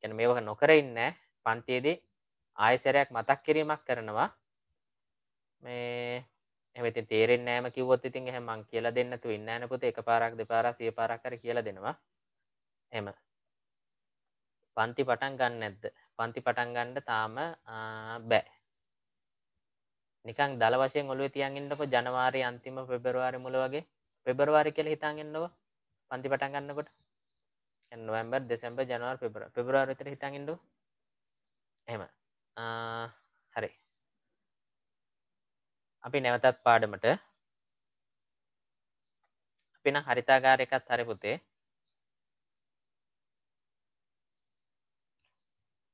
S1: ගැන මේක නොකර ඉන්න පන්තියේදී ආයසරයක් මතක් කිරීමක් කරනවා මේ ඇමති තේරෙන් නෑම කිවත් ඉතින් හ මං කියලා දෙන්න තු ඉන්න නපුත එක පාරක් දෙපාර සිය පාරක් කර කියල දෙනවා එම පන්ති පටන් ගන්න ඇද්ද පන්ති පටන් ගණ්ඩ තාම බෑ නිකන් දල වශයෙන් ඔලුව තියන්ගන්නකො ජනවාරය අන්තිම පෙබරවාරි මුල වගේ පෙබරවාරි කියල හිතාගෙන්න්නකො පන්ති පටන් ගන්නකොට නොවම්බර් දෙසම්බ ජනවාර් පෙබර පෙබරවාරතර හිතාගෙන්ඩු එම අපි නැවතත් පාඩමට අපි නම් හරිතාගාර එකත් හරි පුතේ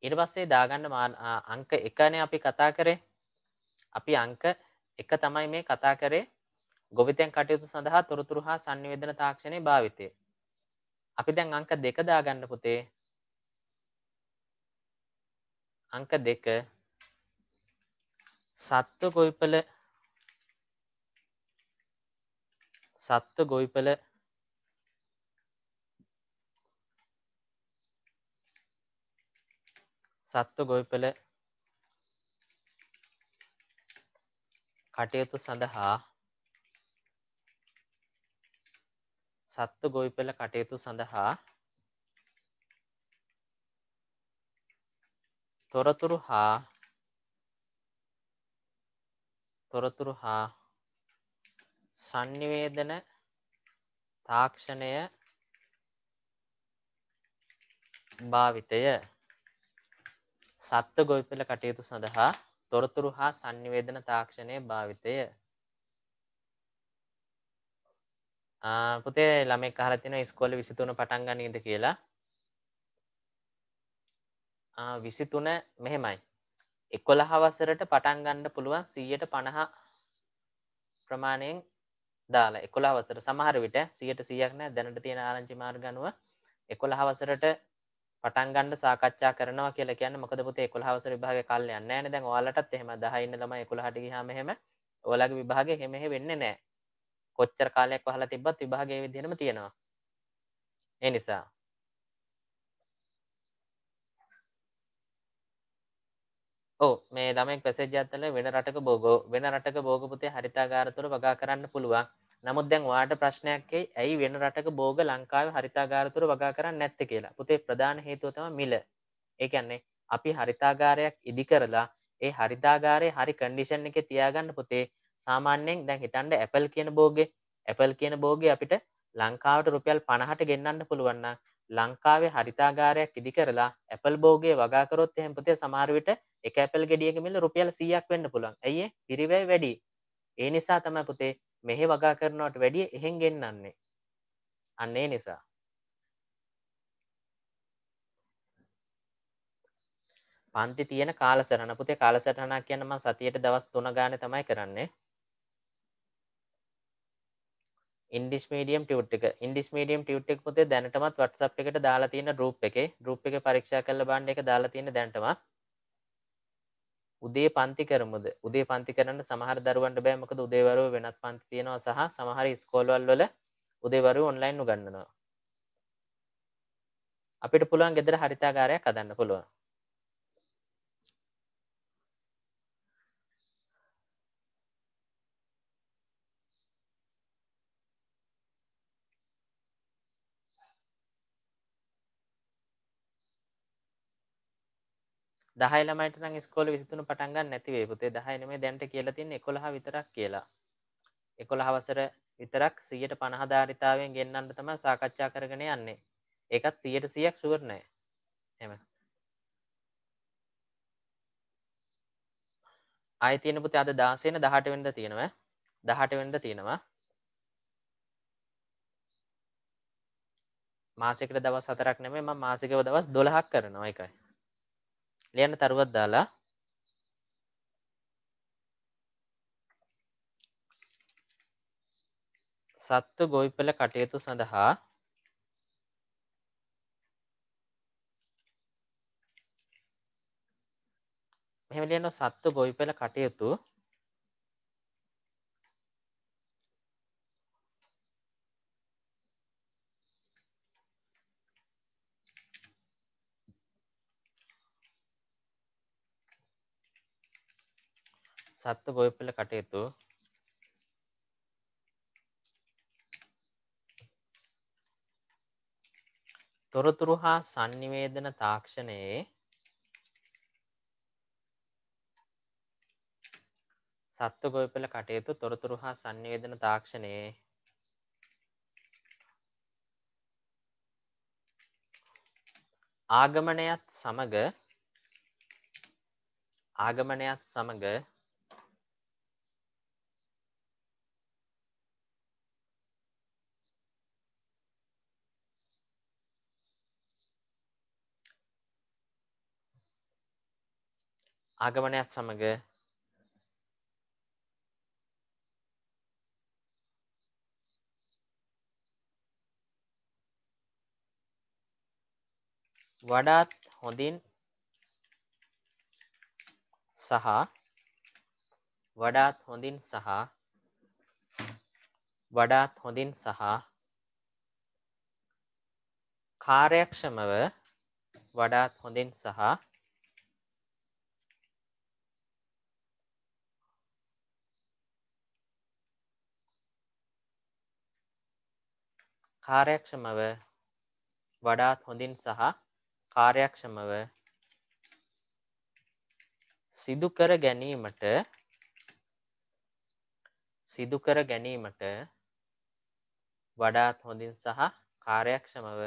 S1: ඊට පස්සේ දාගන්න අංක එකනේ අපි කතා කරේ අපි අංක එක තමයි මේ කතා කරේ ගොවිතැන් කටයුතු සඳහා තොරතුරු හා සංනිවේදන තාක්ෂණය භාවිතය අපි දැන් අංක දෙක දාගන්න පුතේ අංක දෙක සත්ව ගොවිපල සත්ව ගොවිපල සත්ව ගොවිපල කටයුතු සඳහා සත්ව ගොවිපල කටයුතු සඳහා තොරතුරු හා තොරතුරු හා sannivedana තාක්ෂණය භාවිතය සත්ව ගොවිපෙළ කටයුතු සඳහා තොරතුරු හා සංනිවේදන තාක්ෂණය භාවිතය පුතේ ළමෙක් අහරතින ස්කොල විසිතුන පටන් ගනීද කියලා විසිතුන මෙහෙමයි එකොළ හවසරට පටන් ගණ්ඩ පුළුවන් සීයට පණහා ප්‍රමාණයෙන් දාලා එකොලා අවසර සමහර විට සියට සියක් නෑ දැනට තියෙන ආරංචි මාර්ගනුව එකොළ හවසරට පටන්ගන්ඩ සාකච්ා කරනවා කියල කියන මොකද පුතේ කොළ හවසර විභාග කල්ල යන්න න දැන් ඔයාලටත් එහෙම දහයින්න ම එකොළ හටි හමහෙම ඔලගේ විභාග හෙමෙහෙ වෙන්න නෑ කොච්චර කාලයක් වහලා තිබත් විභාගේ විදිනම තියෙනවා එනිසා ඔව මේ දමෙක් පැසජත්තල වෙන රටක බෝගෝ වෙන රටක බෝගපුතේ හරිතාගාරතුර වගා කරන්න පුළුවන් නමුත් දැන් වාට ප්‍රශ්නයක්කේ ඇයි වෙන රටක බෝග ලංකාව හරිතාගාරතුර වගා කරන්න නැත්ත කියලා පුතේ ප්‍රධාන හේතුවතම මිල ඒකන්නේ අපි හරිතාගාරයක් ඉදි කරලා ඒ හරිතාගාරය හරි කණ්ඩිෂන් එක තියාගන්න පුතේ සාමාන්‍යයෙන් දැන් හිතන්ඩ ඇපල් කියන බෝගේ ඇපල් කියන බෝග අපිට ලංකාවට රුපියල් පණහට ගෙන්න්න පුළුවන්න ලංකාවේ හරිතාගාරයක් ඉදි කරලා ඇපල් බෝගේ වගාකරොත් එහෙම පුතේ සමහර විට එක ඇපල් ගෙඩියක මිල රුපියල් 100ක් වෙන්න පුළුවන්. ඇයි පිරිවැය වැඩි. ඒ නිසා තමයි පුතේ මෙහෙ වගා කරනවට වැඩිය එහෙන් ගෙන්නන්නේ. අන්න ඒ නිසා. පන්ති තියෙන කාලසටහන පුතේ කාලසටහනක් කියන්නේ මම සතියේට දවස් 3 ගානේ තමයි කරන්නේ. ඉන්ඩිස් මීඩියම් ටියුට් එක ඉන්ඩිස් මීඩියම් ටියුට් එක පුතේ දැනටමත් WhatsApp එකට දාලා තියෙන group එකේ group එකේ පරීක්ෂා කරලා බලන්න එක දාලා තියෙන දැනටමත් උදේ පන්ති කරමුද උදේ පන්ති කරන්න සමහර දරුවන්ට බෑ මොකද උදේවරුව වෙනත් පන්ති තියෙනවා සහ සමහර ස්කෝල්වල් වල උදේවරුව ඔන්ලයින් උගන්වනවා අපිට පුළුවන් ගෙදර හරිතාකාරයක් හදන්න පුළුවන් දහයි ළමයිට නම් ස්කෝල විසිතුන පටන් ගන්න නැති වේ පුතේ දහය නෙමෙයි දැන්ට කියලා තියෙන්නේ 11 විතරක් කියලා 11 වසර විතරක් 150 ධාරිතාවෙන් ගෙන්නන්න තමයි සාකච්ඡා කරගෙන යන්නේ ඒකත් 100ට 100ක් ෂුවර් නෑ එහෙම ආය තියෙන පුතේ අද 16 වෙනි 18 වෙනිදා තියෙනවා 18 වෙනිදා තියෙනවා මාසෙකට දවස් 4ක් නෙමෙයි මම මාසිකව දවස් 12ක් කරනවා ඒකයි ලියන්න තරුවක් දාලා සත්ව ගොවිපල කටයුතු සඳහා මෙහෙම ලියනවා සත්ව ගොවිපල කටයුතු සත්ව බොයපල කටයුතු තොරතුරු හා සංනිවේදන තාක්ෂණයේ සත්ව ගොයපල කටයුතු තොරතුරු හා සංනිවේදන තාක්ෂණයේ ආගමනයත් සමග ආගමනයත් සමඟ ආගමනයත් සමඟ වඩාත් හොඳින් සහ වඩාත් හොඳින් සහ වඩාත් හොඳින් සහ කාර්යක්ෂමව වඩාත් හොඳින් සහ කාර්යක්ෂමව වඩාත් හොඳින් සහ කාර්යක්ෂමව සිදුකර ගැනීමට සිදුකර ගැනීමට වඩාත් හොඳින් සහ කාර්යක්ෂමව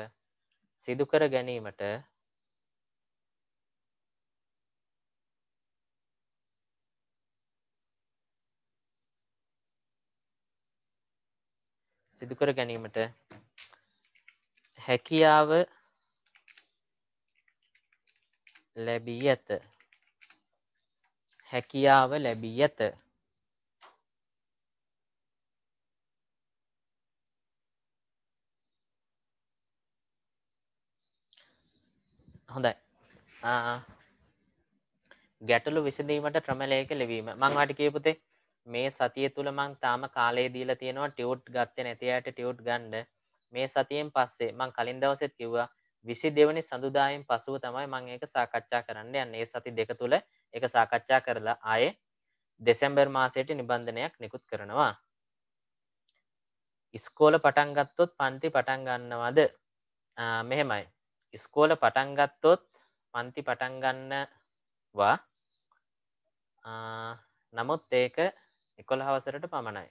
S1: සිදුකර ගැනීමට සිදුකර ගැනීමට හැකියාව ලැබී ඇත හැකියාව ලැබී ඇත හොඳයි ගැටලු විසඳීමට ක්‍රමලයක ලැබීම මංවාට කියපුතේ මේ සතිය තුළ මං තාම කාලේ දීලා තියෙනවා ටියවට් ගත්ත නැතියට ටියවට් ගන්ඩ මේ සතියෙන් පස්සේ මං කලින් දවසෙත් කිව්වා විසි දෙවනි සඳුදායෙන් පසුව තමයි මං ඒක සාකච්ඡා කරන්න යන්න ඒ සති දෙක තුළ එක සාකච්ඡා කරලා ආයේ දෙසැම්බර් මාසයට නිබන්ධනයක් නිකුත් කරනවා ඉස්කෝල පටන්ගත්තොත් පන්ති පටන්ගන්නවාද මෙහෙමයි ඉස්කෝල පටන්ගත්තොත් පන්ති පටන්ගන්නවා නමුත් ඒක එකොළ හවසරට පමණයි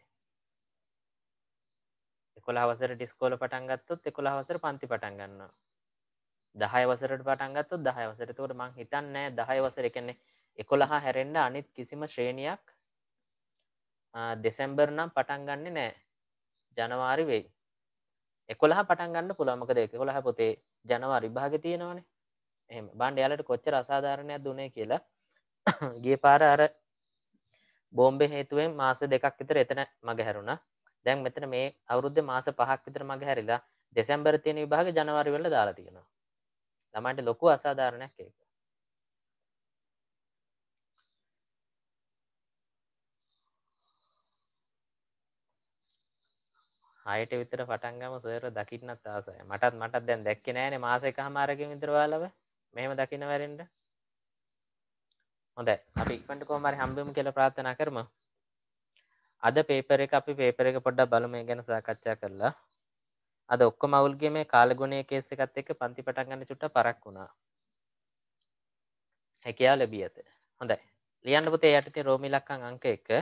S1: එකොලා වසර ඩිස්කෝල පටන්ගත්තොත් එකොලා වසර පන්ති පටන් ගන්නවා දහය වසරට පටන්ගත්තු දහය වසරතකට මං හිතන්නෑ දහය වසර එකන්නේ එකොළහා හැරෙන්ඩ අනිත් කිසිම ශ්‍රේණියක් දෙසැම්බර් නම් පටන්ගන්න නෑ ජනවාරි වෙයි එකොළහ පටන්ගන්න පුළමකද එකොළහ පොතේ ජනවා රිභාග තියෙනවාන එම බන්ඩ යාලට කොච්චර අසාධාරණයක් දුනේ කියලා ගිය පාර අර බෝම්බෙ හේතුවෙන් මාස දෙකක් විතර එතන මග හැරුණා දැන් මෙතන මේ අවුරුද්ධ මාස පහක් විතර මගේ හැරිලා දෙසැම්බර් තියෙන විභාග ජනවාරි වල දාලා තියෙනවා. ළමයින්ට ලොකු අසාධාරණයක් ඒක. හයට විතර පටන් ගම සර් දකින්නත් ආසයි. මටත් මටත් දැන් දැක්කේ නෑනේ මාස එකමාරකින් විතර ඔයාලව. මෙහෙම දකින්න වැරෙන්න. හොඳයි. අපි ඉක්මනට කොහොම හරි හම්බෙමු කියලා ප්‍රාර්ථනා කරමු. අද පේපර එක අපි පේපර එක පොඩ්ඩක් බලමු ගැන සාකච්ඡා කරලා අද ඔක්කොම අවුල්ගේ මේ කාලගුණයේ කේස් එකත් එක්ක පන්ති පටන් ගන්න චුට්ට පරක් වුණා හැකියාව ලැබී ඇත හොඳයි ලියන්න පුතේ යටතේ රෝමි ලක්කම් අංක 1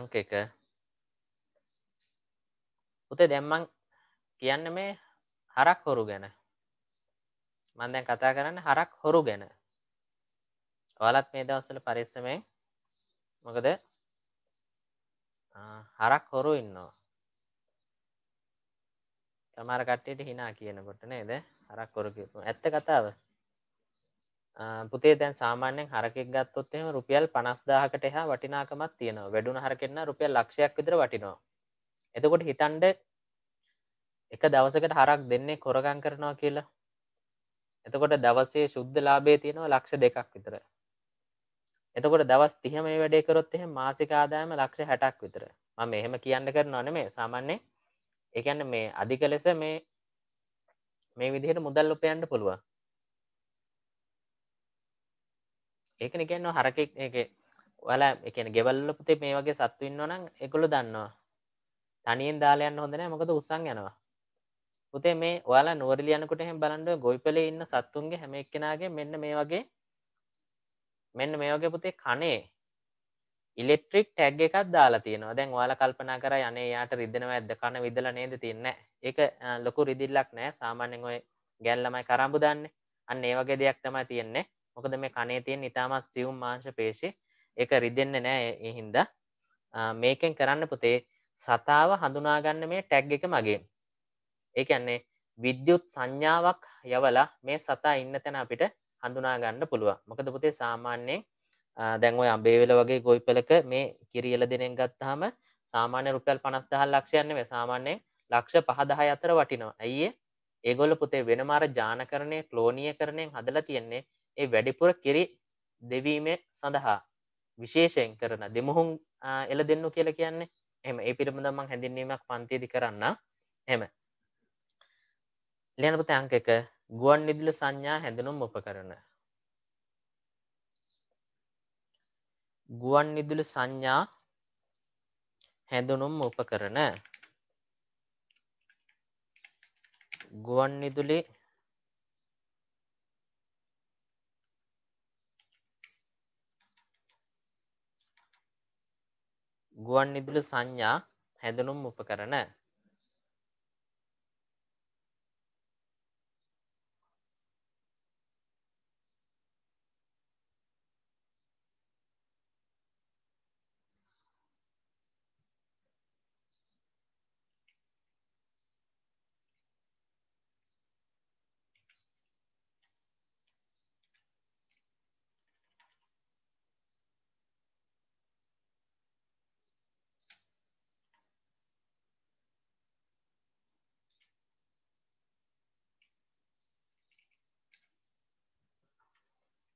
S1: අංක 1 පුතේ දැන් මං කියන්නේ මේ හරක් හොරු ගැන මම දැන් කතා කරන්නේ හරක් හොරු ගැන ඔයාලත් මේ දවස්වල පරිස්සමෙන් මොකද හරක් හොරු ඉන්නවා තමාර කට්ටියට හිනා කියනකොට නේද හරක් හොරු කියපු ඇත්ත කතාව පුතේ දැන් සාමාන්‍යයෙන් හරකෙක් ගත්තොත් එහෙම රුපියල් 50000කට එහා වටිනාකමක් තියෙනවා වැඩුණ හරකෙන්න රුපියල් ලක්ෂයක් විතර වටිනවා එතකොට හිතන්ඩ එක දවසකට හරක් දෙන්නේ කොරගම් කරනවා කියලා එතකොට දවසේ ශුද්ධ ලාභය තියෙනවා ලක්ෂ දෙකක් විතර එතකොට දවස් තිහම මේ වැඩේ කරොත් එහෙ මාසික ආදායම ලක්ෂ හැටක් විතර මම එහෙම කියන්න කරනවා නෙමේ සාමාන්‍ය ඒකන්න මේ අධික ලෙස මේ මේ විදිහට මුදල් උපයන්න පුළුවන් ඒක නිකන්න හරකෙක් එක වල එක ගෙවල්ලපුතේ මේ වගේ සත්තු ඉන්නවනම් එකුළු දන්නවා තනියෙන් දාලයන්න හොඳනෑ මොකද උත්සන් යනවා පුතේ මේ ඔයාලා නුවරලියනකුට හැම් බලන්ඩ ගොයිපල ඉන්න සත්තුන්ගේ හැම එක්කෙනගේ මෙන්න මේ වගේ මෙන්න මේ වගේ පුතේ කනේ ඉලෙක්ට්‍රික් ටැග් එකක් දාලා තියෙනවා දැන් ඔයාලා කල්පනා කරා යන්නේ යාට රිදෙනවා ඇද්ද කන විදලා නේද තියන්නේ ඒක ලොකු රිදිල්ලක් නෑ සාමාන්‍යයෙන් ඔය ගෑන් ළමයි කරඹු දාන්නේ අන්න ඒ වගේ දෙයක් තමයි තියෙන්නේ මොකද මේ කනේ තියෙන ඉතාමත් සියුම් මාංශ පේශි ඒක රිදෙන්නේ නෑ ඒ හින්දා මේකෙන් කරන්න පුතේ සතාව හඳුනාගන්න මේ ටැග් එක මගින් ඒ කියන්නේ විද්‍යුත් සංඥාවක් යවලා මේ සතා ඉන්න තැන අපිට හඳුනා ගන්න පුළුවන් මොකද පුතේ සාමාන්‍යයෙන් දැන් ඔය අඹේවල වගේ ගොවිපලක මේ කිරියල දෙනෙන් ගත්තාම සාමාන්‍ය රුපියල් 50000 ලක්ෂයක් නෙවෙයි සාමාන්‍යයෙන් ලක්ෂ 5000 අතර වටිනවා. ඇයි ඒගොල්ල පුතේ වෙනම අර ජානකරණය, ක්ලෝනීයකරණයෙන් හදලා තියෙන්නේ ඒ වැඩිපුර කිරි දෙවීමේ සඳහා විශේෂයෙන් කරන දෙමුහුන් එල දෙන්නු කියලා කියන්නේ එම ඒ පිළිබඳව මම හැඳින්වීමක් පන්තියේදී කරන්න එම ලියනපත අංක 1 ගුවන් විදුලි සංඥා හැඳනුම් උපකරණ ගුවන් විදුලි සංඥා හැඳුනුම් උපකරණ ගුවන් විදුලි ගුවන් විදුලි සංඥා හැඳුනුම් උපකරණ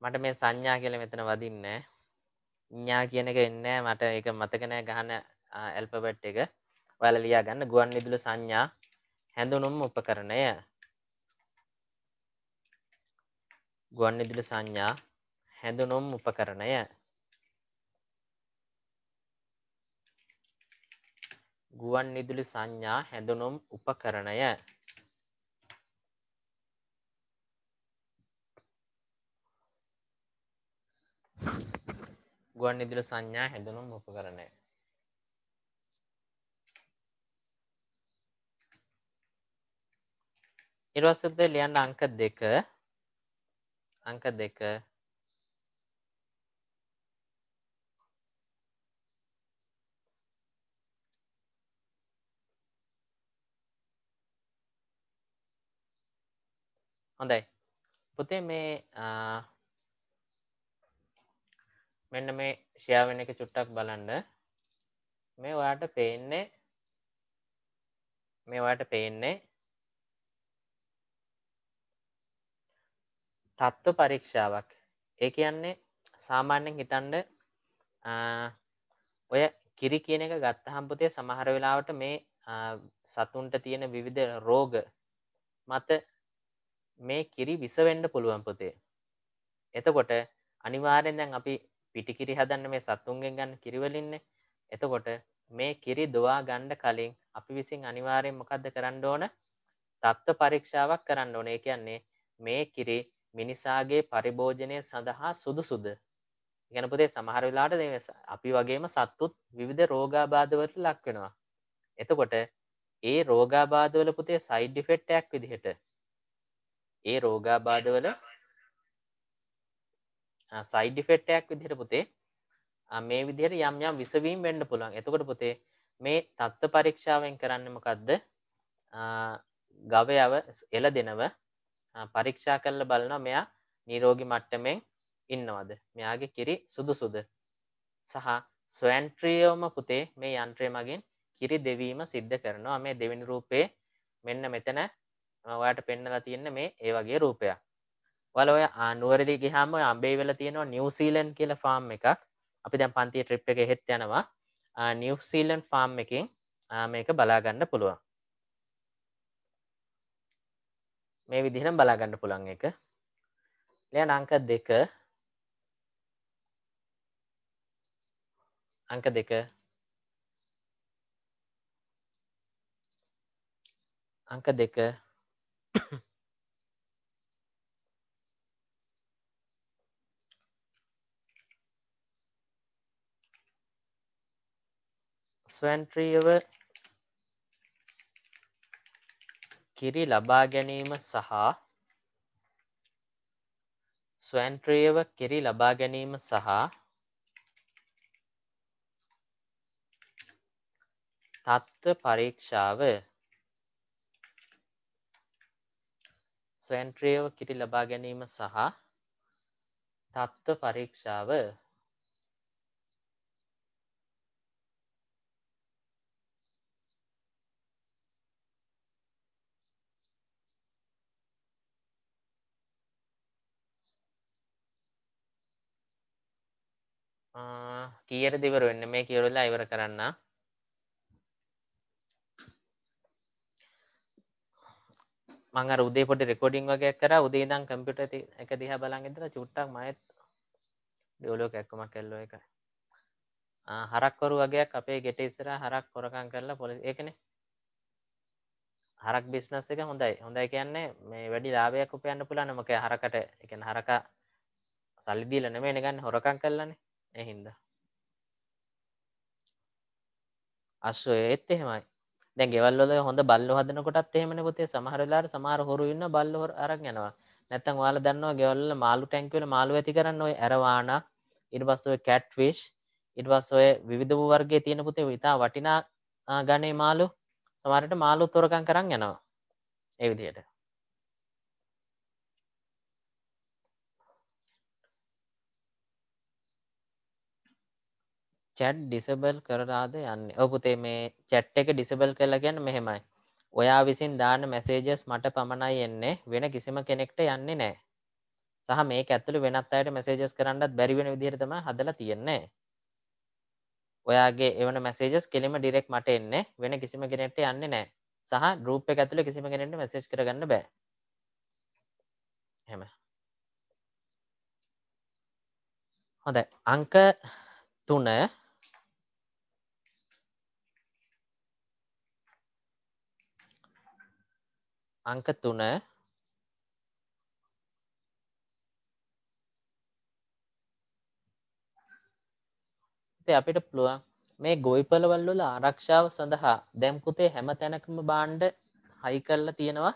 S1: මට මේ සංඥා කියල මෙතන වදින්න ඉඥා කියන එක එන්න මට එක මතකනෑ ගහන ඇල්පබට් එක වල ලියා ගන්න ගුවන් විදුලු සංඥා හැඳුනුම් උපකරණය ගුවන් විදුලු සංඥා හැඳුනුම් උපකරණය ගුවන් විදුලි සංඥා හැඳුනුම් උපකරණය ගුවන් ඉදිල සංඥා හැඳනුම් උපකරණය ඉරවසද ලියන්න අංක දෙක අංක දෙක හොඳයි පුතේ මේ මෙන්න මේ ෂයාවෙන එක චුට්ටක් බලන්න මේ ඔයාට පේන්නේ මේ ඔයාට පේන්නේ තත්ත්ව පරීක්ෂාවක් ඒ කියන්නේ සාමාන්‍යෙන් හිතන්ඩ ඔය කිරි කියන එක ගත්ත හම්පතය සමහර වෙලාවට මේ සතුන්ට තියෙන විවිධ රෝග මත මේ කිරි විසවෙන්ඩ පුළුවන්පුතේ එතකොට අනිවාරෙන් දැන් අපි පිටිකිරි හදන්න මේ සත්තුන්ගෙන් ගන්න කිරිවලින්නේ එතකොට මේ කිරි දවා ගණ්ඩ කලින් අපි විසින් අනිවාරයෙන් මොකක්ද කරන්න ඕන තත්ත්ව පරීක්ෂාවක් කරන්න ඕනේ කියන්නේ මේ කිරි මිනිසාගේ පරිභෝජනය සඳහා සුදුසුද ගැනපුදේ සමහරවෙලාට දෙස අපි වගේම සත්තුත් විවිධ රෝගාබාධවලට ලක්වෙනවා එතකොට ඒ රෝගාබාධවල පුතේ සයිඩ්ඩිෆෙට්ටයක් විදිහට ඒ රෝගාබාධවල සයිඩ් ෆෙට්ටයක් විදිහට පුතේ මේ විදිහට යම් යම් විසවීම් වෙන්න පුළුවන් එතකොට පුතේ මේ තත්ත්ව පරීක්ෂාවෙන් කරන්නමකක්ද ගවයව එල දෙනව පරීක්ෂා කරල බලන මෙයා නිරෝගි මට්ටමෙන් ඉන්නවද මෙයාගේ කිරි සුදුසුද සහ ස්වන්ට්‍රියෝම පුතේ මේ යන්ත්‍රය මගින් කිරි දෙවීම සිද්ධ කරනවා මේ දෙවිනි රූපේ මෙන්න මෙතන ඔයාට පෙන්නලා තියන්න මේ ඒ වගේ රූපයක් වල ඔය ආනුවරදි ගහම අම්බේ වෙල තියෙනවා නිවසීලන් කියල ෆාම් එකක් අපි දැන් පන්ති ට්‍රිප් එක හෙත් යනවා නිවසීලන් ෆාම් එකින් මේක බලාගන්න පුළුවන් මේ විදිහනම් බලාගන්න පුළන් එක ලයන අංක දෙක අංක දෙක අංක දෙක ස්වන්ත්‍රීයව කිරි ලබා ගැනීම සහ ස්වන්ත්‍රීයව කිරි ලබා ගැනීම සහ තත්ත්ව පරීක්ෂාව ස්වන්ත්‍රීයව කිරි ලබා ගැනීම සහ තත්ත්ව පරීක්ෂාව කියට දිවර වෙන්න මේ කියවරලා ඉවර කරන්න මං අර උදේ පොඩි රෙකෝඩින් වගේ කරා උදේ ඉඳන් කම්පියුටර් එක දිහා බලන් ඉඳලා චුට්ටක් මයත් ඩෙවලොප් එකක්ම කළා එක හරක්කරු වගේක් අපේ ගෙට ඉස්සරහා හරක් හොරකම් කරලා පොලිස් ඒකනේ හරක් බිස්නස් එක හොඳයි හොඳයි කියන්නේ මේ වැඩි ලාභයක් උපයන්න පුළුවන් මොකද හරකට ඒ කියන්නේ හරක සල්ලි දීලා නෙමෙයි ගන්න හොරකම් කරලානේ එහින්ද අස්සෝ ඒත් එහෙමයි දැන් ගෙවල් වල හොඳ බල්ලෝ හදනකොටත් එහෙමනේ පුතේ සමහර වෙලාවට සමහර හොරු ඉන්න බල්ලෝ අරන් යනවා නැත්තම් ඔයාලා දන්නවා ගෙවල් වල මාළු ටැංකිය වල මාළු ඇති කරන්න ওই ඇරවානා ඊට පස්සේ ඔය කැට් ෆිෂ් ඊට පස්සේ ඔය විවිධ වූ වර්ගයේ තියෙන පුතේ ඉතා වටිනා ගණේ මාළු සමහරට මාළු තොරකම් කරන් යනවා ඒ විදිහට චැට් ඩිසබල් කරලාද යන්න ඔපුතේ මේ චැට් එක ඩිසබල් කරලා ගැන මෙහෙමයි ඔයා විසින් දාන මැසේජස් මට පමණයි එන්නේ වෙන කිසිම කෙනෙක්ට යන්නේ නෑ සහ මේ ඇතුළ වෙනත් අයට මැසේජස් කරන්නත් බැරිවෙන විදිරතම හදලා තියෙන්නේ ඔයාගේ එවන මැසේජස් කෙලිම ඩිරෙක් මට එන්නේ වෙන කිසිම කෙනෙක්ට යන්නේ නෑ සහ රූප එක ඇතුළ කිසිම කෙනෙට මැසේජ් කරගන්න බෑ හැම හොඳයි අංක තුන අංක තුන අපිට පුළුවන් මේ ගොයිපලවල් වල ආරක්ෂාව සඳහා දැම්කුතේ හැම තැනකම බාණ්ඩ හයි කරලා තියෙනවා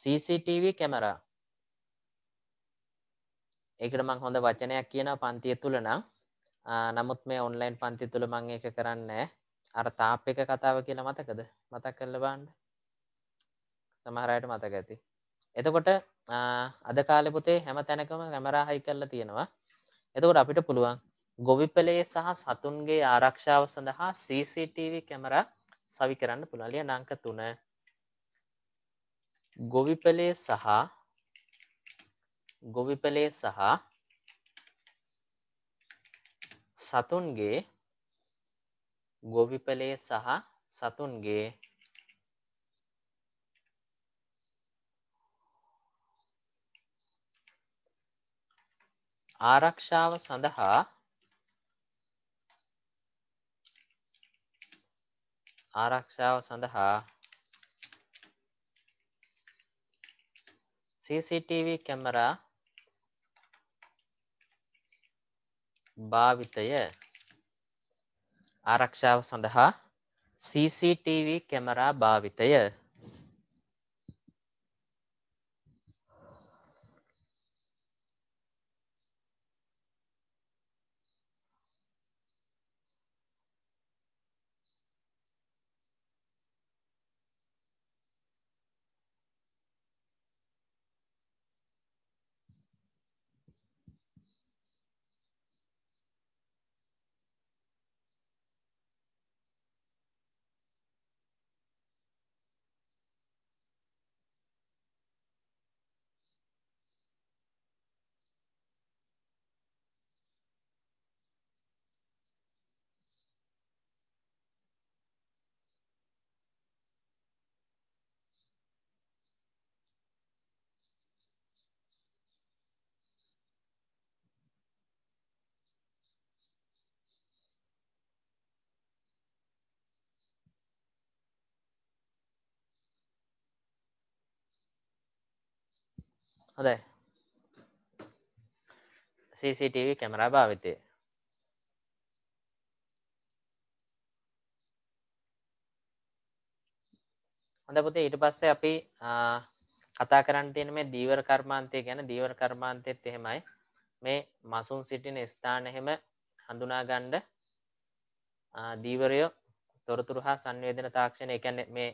S1: CCTV කැමරා. ඒකට මං හොඳ වචනයක් කියනවා පන්තිය තුල නම්. නමුත් මේ ඔන්ලයින් පන්තිය තුල මං ඒක කරන්නේ අර තාප් එක කතාව කියලා මතකද? මතක් කරලා බලන්න. සමහරයට මතක ඇති එතකොට අද කාලපුතේ හැම තැනකම කැමරාහයි කරලා තියෙනවා එතකොට අපිට පුළුවන් ගොවිපලේ සහ සතුන්ගේ ආරක්ෂාව සඳහා CCTV කැමර සවි කරන්න පුළලිය නංක තුන ගොවිපලේ සහ ගොවිපලේ සහ සතුන්ගේ ගොවිපලේ සහ සතුන්ගේ ආරක්ෂාව සඳහා ආරක්ෂාව සඳහා CCTV කැමරා භාවිතය ආරක්ෂාව සඳහා CCTV කැමරා භාවිතය හොඳයි CCTV කැමරා භාවිතය හොඳ පුතේ ඊට පස්සේ අපි කතා කරන්න තියෙන මේ දීවර කර්මාන්තය ගැන දීවර කර්මාන්තෙත් එහෙමයි මේ මසුන් සිටින ස්ථාන එහෙම හඳුනාගන්න දීවරයෝ තොරතුරු හා සංවේදන තාක්ෂණ එකැන මේ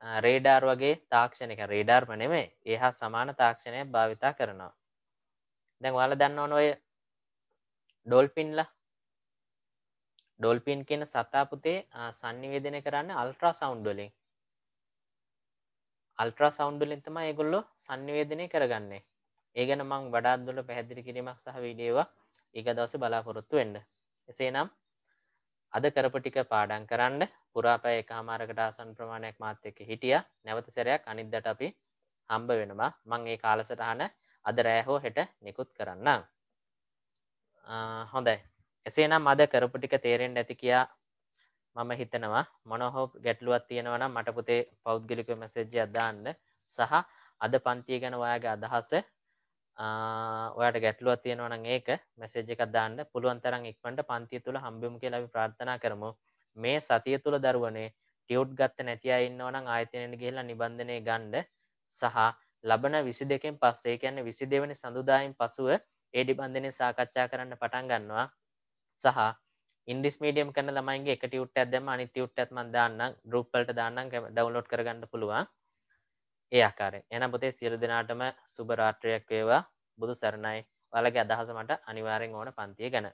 S1: රේඩාර් වගේ තාක්ෂණක රේඩාර්ම නෙමේ ඒහා සමාන තාක්ෂණය භාවිතා කරනවා දැන් වාල දන්න ඕන ඔය ඩොල්පින්ල ඩොල්පින් කියන සතාපුතේ සංනිවේදනය කරන්න අල්ට්‍රා සෞන්්ඩලින් අල්ට්‍රා සෞන්්ඩලින් තම ඒගොල්ලො සංනිවේදනය කරගන්නේ ඒගැන මං වඩාත්දුල පැහැදිලි කිරීමක් සහ විඩේවා එක දවස බලාපොරොත්තු වෙන්න එසේ නම් අද කරපටික පාඩන් කරන්න පුරාපය එක හමාරකට ආසන් ප්‍රමාණයක් මාත්‍ය එක හිටිය නැවත සැරයක් අනිද්දට අපි හම්බ වෙනවා මං ඒ කාලසටහන අද රෑහෝ හෙට නිකුත් කරන්න හොඳයි එසේනම් අද කරපටික තේරෙන් ඇති කියා මම හිතනවා මොනහෝ ගැටලුවත් තියෙනවන මට පුතේ පෞද්ගලික මැසෙජ්ජ අදාන්න සහ අද පන්තිය ගැන ඔයාගේ අදහස ඔයාට ගැටලුවක් තියෙනවා නම් ඒක මැසේජ් එකක් දාන්න පුළුවන් තරම් ඉක්මනට පන්තිය තුල හම්බෙමු කියලා අපි ප්‍රාර්ථනා කරමු මේ සතිය තුල දරුවනේ ටියුට් ගත්තේ නැති අය ඉන්නවා නම් ආයතනයට ගිහිල්ලා නිබන්ධනය ගන්න සහ ලබන 22කින් පස්සේ ඒ කියන්නේ 22 වෙනි සඳුදායින් පසුව ඒ නිබන්ධනය සාකච්ඡා කරන්න පටන් ගන්නවා සහ ඉන්ඩිස් මීඩියම් කරන ළමයින්ගේ එක ටියුට් එකක් දැම්ම අනිත් ටියුට් එකක් මම දාන්නම් group වලට දාන්නම් ඩවුන්ලෝඩ් කරගන්න පුළුවන් ඒ ආකාරය එන පුතේ සියලු දෙනාටම සුබ රාත්‍රයක් වේවා බුදු සරණයි ඔයාලගේ අදහස මට අනිවාර්යෙන් ඕන පන්තිය ගැන